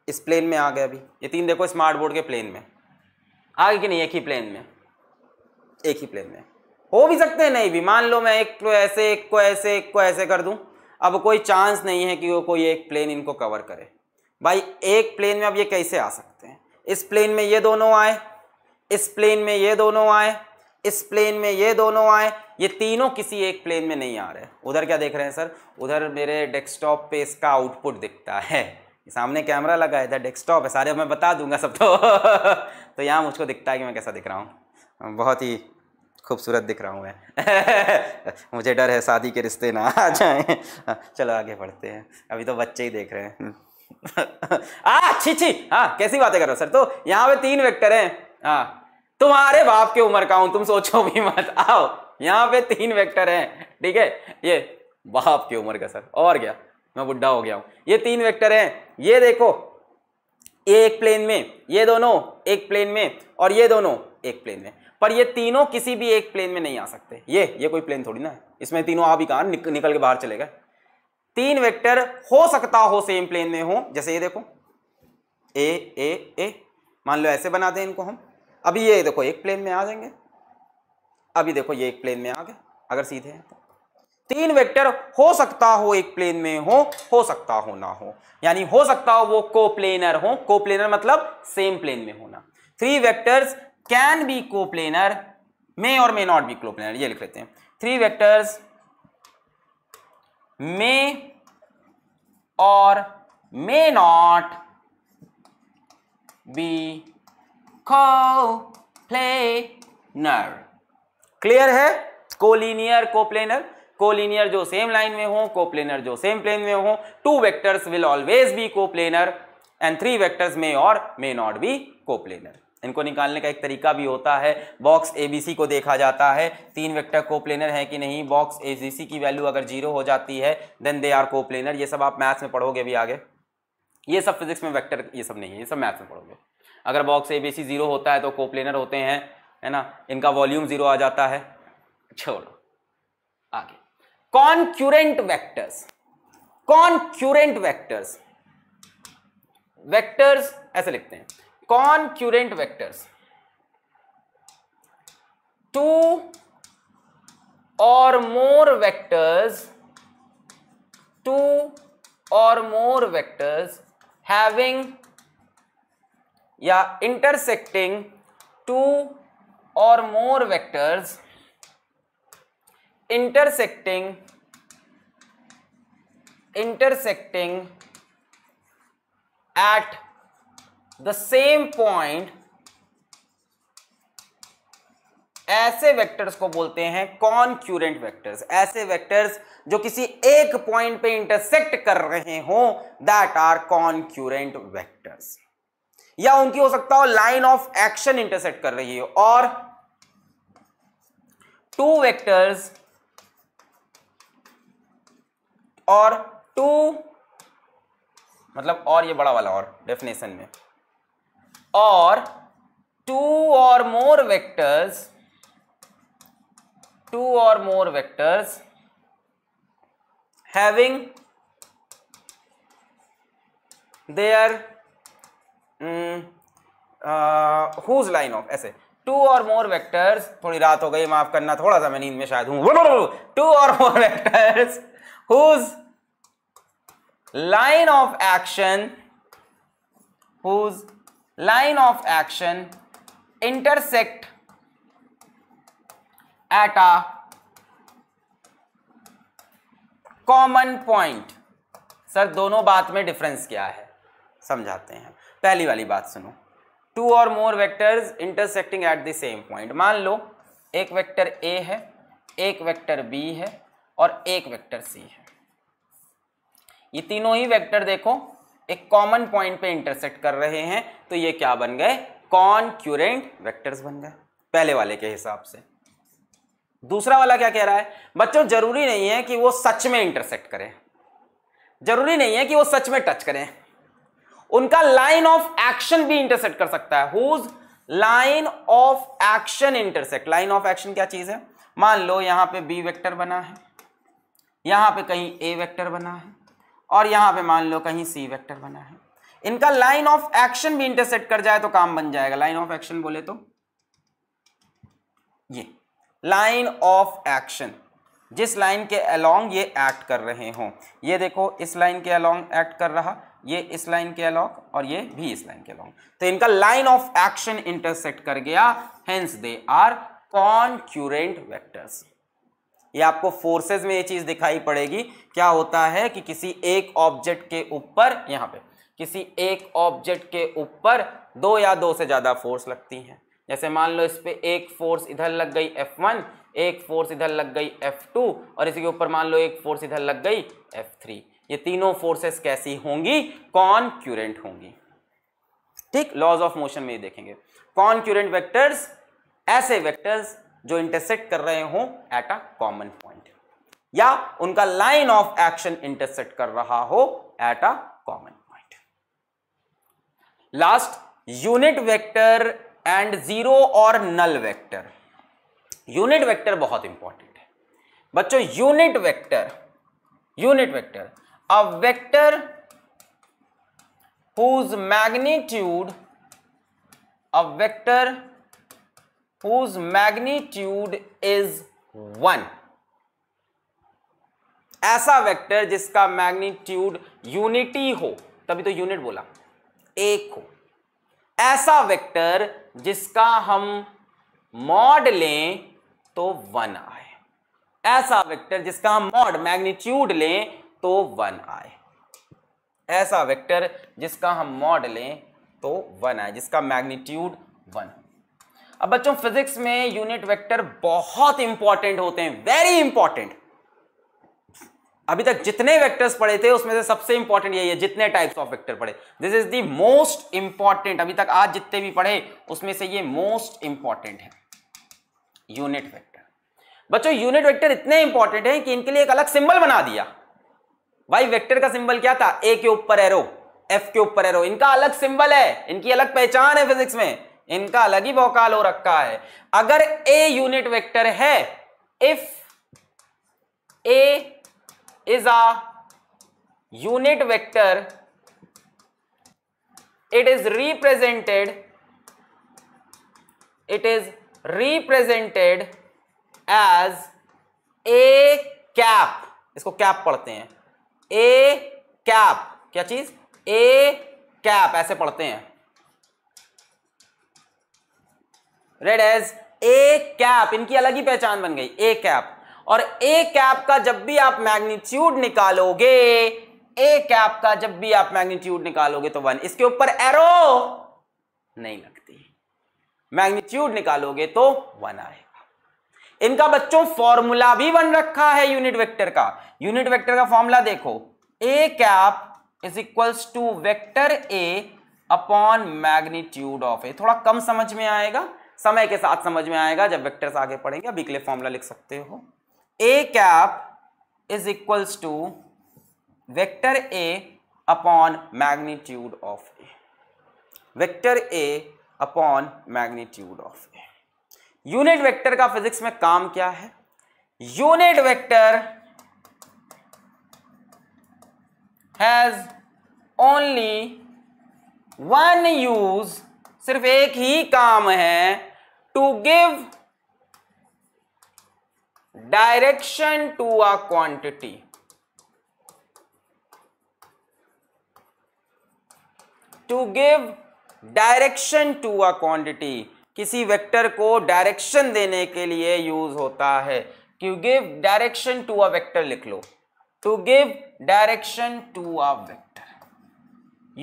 इस प्लेन में आ गए अभी ये तीन देखो स्मार्ट बोर्ड के प्लेन में आ गए कि नहीं एक ही प्लेन में एक ही प्लेन में हो भी सकते हैं नहीं भी मान लो मैं एक को ऐसे एक को ऐसे एक को ऐसे कर दूं अब कोई चांस नहीं है कि वो कोई एक प्लेन इनको कवर करे भाई एक प्लेन में अब ये कैसे आ सकते हैं इस प्लेन में ये दोनों आए इस प्लेन में ये दोनों आए इस प्लेन में ये दोनों आए ये तीनों किसी एक प्लेन में नहीं आ रहे उधर क्या देख रहे हैं सर उधर मेरे डेस्कटॉप पे इसका आउटपुट दिखता है सामने कैमरा लगा है डेस्कटॉप है सारे मैं बता दूंगा सब तो तो यहाँ मुझको दिखता है कि मैं कैसा दिख रहा हूँ बहुत ही खूबसूरत दिख रहा हूँ मैं मुझे डर है शादी के रिश्ते ना आ जाए चलो आगे बढ़ते हैं अभी तो बच्चे ही देख रहे हैं आ छी छी हाँ कैसी बातें कर रहे हो सर तो यहाँ पे तीन वेक्टर हैं हाँ तुम्हारे बाप के उम्र का हूँ तुम सोचो भी मत आओ यहाँ पे तीन वेक्टर हैं ठीक है ये बाप की उम्र का सर और क्या मैं बुढ़ा हो गया हूँ ये तीन वेक्टर हैं ये देखो ये एक प्लेन में ये दोनों एक प्लेन में और ये दोनों एक प्लेन में पर ये तीनों किसी भी एक प्लेन में नहीं आ सकते ये ये कोई प्लेन थोड़ी ना है इसमें तीनों आप ही कहा निक, निकल के बाहर चले गए तीन वेक्टर हो सकता हो सेम प्लेन में हो जैसे ये देखो ए ए ए मान लो ऐसे बना दें इनको हम अभी ये देखो एक प्लेन में आ जाएंगे अभी देखो ये एक प्लेन में आ गए अगर सीधे हैं तो तीन वेक्टर हो सकता हो एक प्लेन में हो हो सकता हो ना हो यानी हो सकता हो वो कोप्लेनर हो कोप्लेनर मतलब सेम प्लेन में होना three vectors can be coplanar may और मे नॉट बी कोप्लेनर ये लिख लेते हैं थ्री वेक्टर्स मे और may not be coplanar clear है कोलिनियर कोप्लेनर कोलिनियर जो सेम लाइन में हो कोप्लेनर जो सेम प्लेन में हो two vectors will always be coplanar and three vectors में और मे नॉट बी कोप्लेनर इनको निकालने का एक तरीका भी होता है बॉक्स एबीसी को देखा जाता है तीन वेक्टर कोप्लेनर है कि नहीं बॉक्स एबीसी की वैल्यू अगर जीरो हो जाती है देन दे आर कोप्लेनर ये सब आप मैथ्स में पढ़ोगे भी आगे ये सब फिजिक्स में वेक्टर ये सब नहीं है ये सब मैथ्स में पढ़ोगे अगर बॉक्स एबीसी जीरो होता है तो कोप्लेनर होते हैं है ना इनका वॉल्यूम जीरो आ जाता है छोड़ो आगे concurrent vectors concurrent vectors vectors ऐसे लिखते हैं कॉन्क्यूरेंट वेक्टर्स टू और मोर वेक्टर्स टू और मोर वेक्टर्स हैविंग या इंटरसेक्टिंग टू और more vectors intersecting intersecting at the same point ऐसे वेक्टर्स को बोलते हैं कॉन्क्यूरेंट वेक्टर्स ऐसे वेक्टर्स जो किसी एक पॉइंट पे इंटरसेक्ट कर रहे हो दैट आर कॉन्क्यूरेंट वेक्टर्स या उनकी हो सकता हो लाइन ऑफ एक्शन इंटरसेक्ट कर रही हो और टू वेक्टर्स और टू मतलब और ये बड़ा वाला और डेफिनेशन में और टू और मोर वेक्टर्स टू और more vectors having there whose line of ऐसे टू और मोर वेक्टर्स थोड़ी रात हो गई माफ करना थोड़ा सा मैं नींद में शायद हूं टू और more vectors whose line of action whose line of action intersect at a common point sir दोनों बात में डिफरेंस क्या है समझाते हैं पहली वाली बात सुनो टू और more vectors intersecting at the same point मान लो एक वेक्टर ए है एक वेक्टर बी है और एक वेक्टर सी है ये तीनों ही वेक्टर देखो एक कॉमन पॉइंट पे इंटरसेक्ट कर रहे हैं तो ये क्या बन गए कॉन्क्यूरेंट वेक्टर्स बन गए पहले वाले के हिसाब से दूसरा वाला क्या कह रहा है बच्चों जरूरी नहीं है कि वो सच में इंटरसेक्ट करें जरूरी नहीं है कि वो सच में टच करें उनका लाइन ऑफ एक्शन भी इंटरसेक्ट कर सकता है whose line of action intersect line of action क्या चीज है मान लो यहां पे बी वेक्टर बना है यहाँ पे कहीं ए वेक्टर बना है और यहाँ पे मान लो कहीं सी वेक्टर बना है इनका लाइन ऑफ एक्शन भी इंटरसेक्ट कर जाए तो काम बन जाएगा लाइन ऑफ एक्शन बोले तो ये लाइन ऑफ एक्शन जिस लाइन के अलोंग ये एक्ट कर रहे हो ये देखो इस लाइन के अलोंग एक्ट कर रहा ये इस लाइन के अलोंग और ये भी इस लाइन के अलोंग तो इनका लाइन ऑफ एक्शन इंटरसेक्ट कर गया hence they are concurrent vectors ये आपको फोर्सेज में ये चीज दिखाई पड़ेगी क्या होता है कि किसी एक ऑब्जेक्ट के ऊपर यहाँ पे किसी एक ऑब्जेक्ट के ऊपर दो या दो से ज़्यादा फोर्स लगती हैं जैसे मान लो इस पर एक फोर्स इधर लग गई F1 एक फोर्स इधर लग गई F2 और इसी के ऊपर मान लो एक फोर्स इधर लग गई F3 ये तीनों फोर्सेस कैसी होंगी क्यूरेंट होंगी ठीक लॉज ऑफ मोशन में ये देखेंगे क्यूरेंट वेक्टर्स ऐसे वेक्टर्स जो इंटरसेक्ट कर रहे हो एट अ कॉमन पॉइंट या उनका लाइन ऑफ एक्शन इंटरसेक्ट कर रहा हो at a common point last unit vector and zero और नल वेक्टर यूनिट वेक्टर बहुत इंपॉर्टेंट है बच्चों unit vector unit vector a vector whose magnitude a vector whose magnitude is one ऐसा vector जिसका magnitude unity हो तभी तो unit बोला एक हो ऐसा वेक्टर जिसका हम मॉड लें तो वन आए ऐसा वेक्टर जिसका हम मॉड मैग्नीट्यूड लें तो वन आए ऐसा वेक्टर जिसका हम मॉड लें तो वन आए जिसका मैग्नीट्यूड वन अब बच्चों फिजिक्स में यूनिट वेक्टर बहुत इंपॉर्टेंट होते हैं वेरी इंपॉर्टेंट अभी तक जितने वेक्टर्स पढ़े थे उसमें से सबसे इंपॉर्टेंट यही है जितने टाइप्स ऑफ वेक्टर पढ़े this is the most important अभी तक आज जितने भी पढ़े उसमें से ये मोस्ट इंपॉर्टेंट है यूनिट वेक्टर बच्चों यूनिट वेक्टर इतने इंपॉर्टेंट हैं कि इनके लिए एक अलग सिंबल बना दिया भाई वेक्टर का सिंबल क्या था ए के ऊपर एरो एफ के ऊपर एरो इनका अलग सिंबल है इनकी अलग पहचान है फिजिक्स में इनका अलग ही बौकाल हो रखा है अगर ए यूनिट वेक्टर है if A is a unit vector it is represented it is represented as A cap इसको कैप पढ़ते हैं ए कैप क्या चीज ए कैप ऐसे पढ़ते हैं रेड एज ए कैप इनकी अलग ही पहचान बन गई ए कैप और ए कैप का जब भी आप मैग्नीट्यूड निकालोगे ए कैप का जब भी आप मैग्नीट्यूड निकालोगे तो वन इसके ऊपर एरो नहीं लगती मैग्नीट्यूड निकालोगे तो वन आएगा इनका बच्चों फॉर्मूला भी वन रखा है यूनिट वेक्टर का यूनिट वेक्टर का फॉर्मूला देखो A cap is equals to vector A upon magnitude of A थोड़ा कम समझ में आएगा समय के साथ समझ में आएगा जब वेक्टर्स आगे पढ़ेंगे अभी के लिए फॉर्मूला लिख सकते हो A cap is equals to vector A upon magnitude of A vector A upon magnitude of A unit vector का फिजिक्स में काम क्या है unit vector has only one use सिर्फ एक ही काम है to give direction to a quantity to give direction to a quantity किसी वेक्टर को डायरेक्शन देने के लिए यूज होता है to give direction to a vector लिख लो to give direction to a vector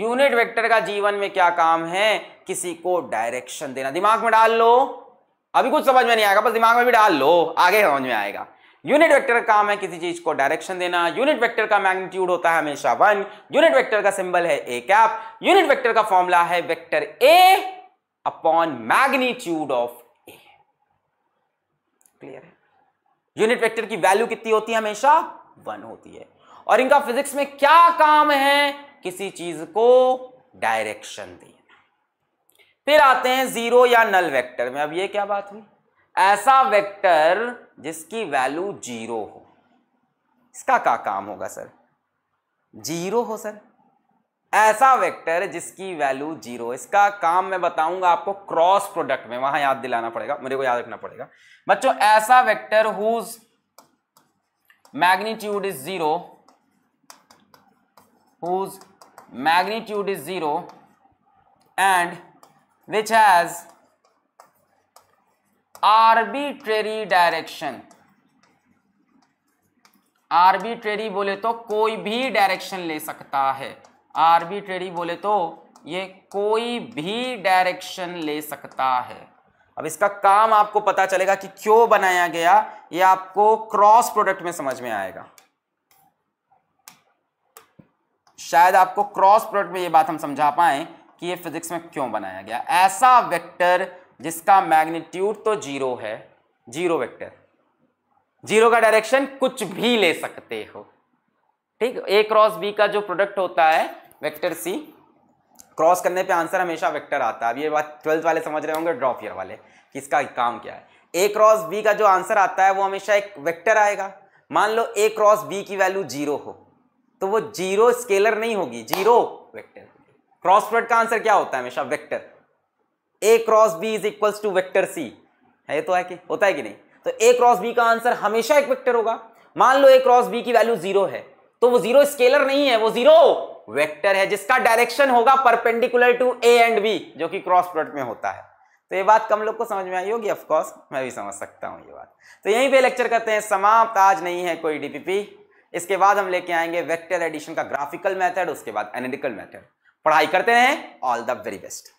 unit vector का जीवन में क्या काम है किसी को डायरेक्शन देना दिमाग में डाल लो अभी कुछ समझ में नहीं आएगा बस दिमाग में भी डाल लो आगे समझ में आएगा यूनिट वेक्टर का काम है किसी चीज को डायरेक्शन देना यूनिट वेक्टर का मैग्नीट्यूड होता है हमेशा वन यूनिट वेक्टर का सिंबल है ए कैप यूनिट वेक्टर का फॉर्मूला है vector A upon magnitude of A clear है यूनिट वेक्टर की वैल्यू कितनी होती है हमेशा वन होती है और इनका फिजिक्स में क्या काम है किसी चीज को डायरेक्शन देना फिर आते हैं जीरो या नल वेक्टर में अब ये क्या बात हुई ऐसा वेक्टर जिसकी वैल्यू जीरो हो इसका क्या काम होगा सर जीरो हो सर ऐसा वेक्टर जिसकी वैल्यू जीरो इसका काम मैं बताऊंगा आपको क्रॉस प्रोडक्ट में वहां याद दिलाना पड़ेगा मेरे को याद रखना पड़ेगा बच्चों ऐसा vector whose magnitude is zero whose magnitude is zero and which has arbitrary direction arbitrary बोले तो कोई भी डायरेक्शन ले सकता है आर्बिट्रेरी बोले तो ये कोई भी डायरेक्शन ले सकता है अब इसका काम आपको पता चलेगा कि क्यों बनाया गया ये आपको क्रॉस प्रोडक्ट में समझ में आएगा शायद आपको क्रॉस प्रोडक्ट में ये बात हम समझा पाए कि ये फिजिक्स में क्यों बनाया गया ऐसा वेक्टर जिसका मैग्नीट्यूड तो जीरो है जीरो वेक्टर जीरो का डायरेक्शन कुछ भी ले सकते हो ठीक ए क्रॉस बी का जो प्रोडक्ट होता है वेक्टर सी क्रॉस करने पे आंसर हमेशा वेक्टर आता है अब ये बात ट्वेल्थ वाले समझ रहे होंगे ड्रॉप ईयर वाले कि इसका काम क्या है ए क्रॉस बी का जो आंसर आता है वो हमेशा एक वेक्टर आएगा मान लो ए क्रॉस बी की वैल्यू जीरो हो तो वो जीरो स्केलर नहीं होगी जीरो वेक्टर क्रॉस प्रोडक्ट का आंसर क्या होता है हमेशा vector A cross B is equal to vector C है तो है कि होता है कि नहीं तो ए क्रॉस बी का आंसर हमेशा एक वेक्टर होगा मान लो ए क्रॉस बी की वैल्यू जीरो है तो वो जीरो स्केलर नहीं है वो जीरो वेक्टर है जिसका डायरेक्शन होगा perpendicular to A and B जो कि क्रॉस प्रोडक्ट में होता है तो ये बात कम लोग को समझ में आई होगी ऑफकोर्स मैं भी समझ सकता हूँ ये बात तो यहीं पे लेक्चर करते हैं समाप्त आज नहीं है कोई डीपीपी इसके बाद हम लेके आएंगे वेक्टर एडिशन का ग्राफिकल मेथड उसके बाद एनालिटिकल मेथड पढ़ाई करते रहें ऑल द वेरी बेस्ट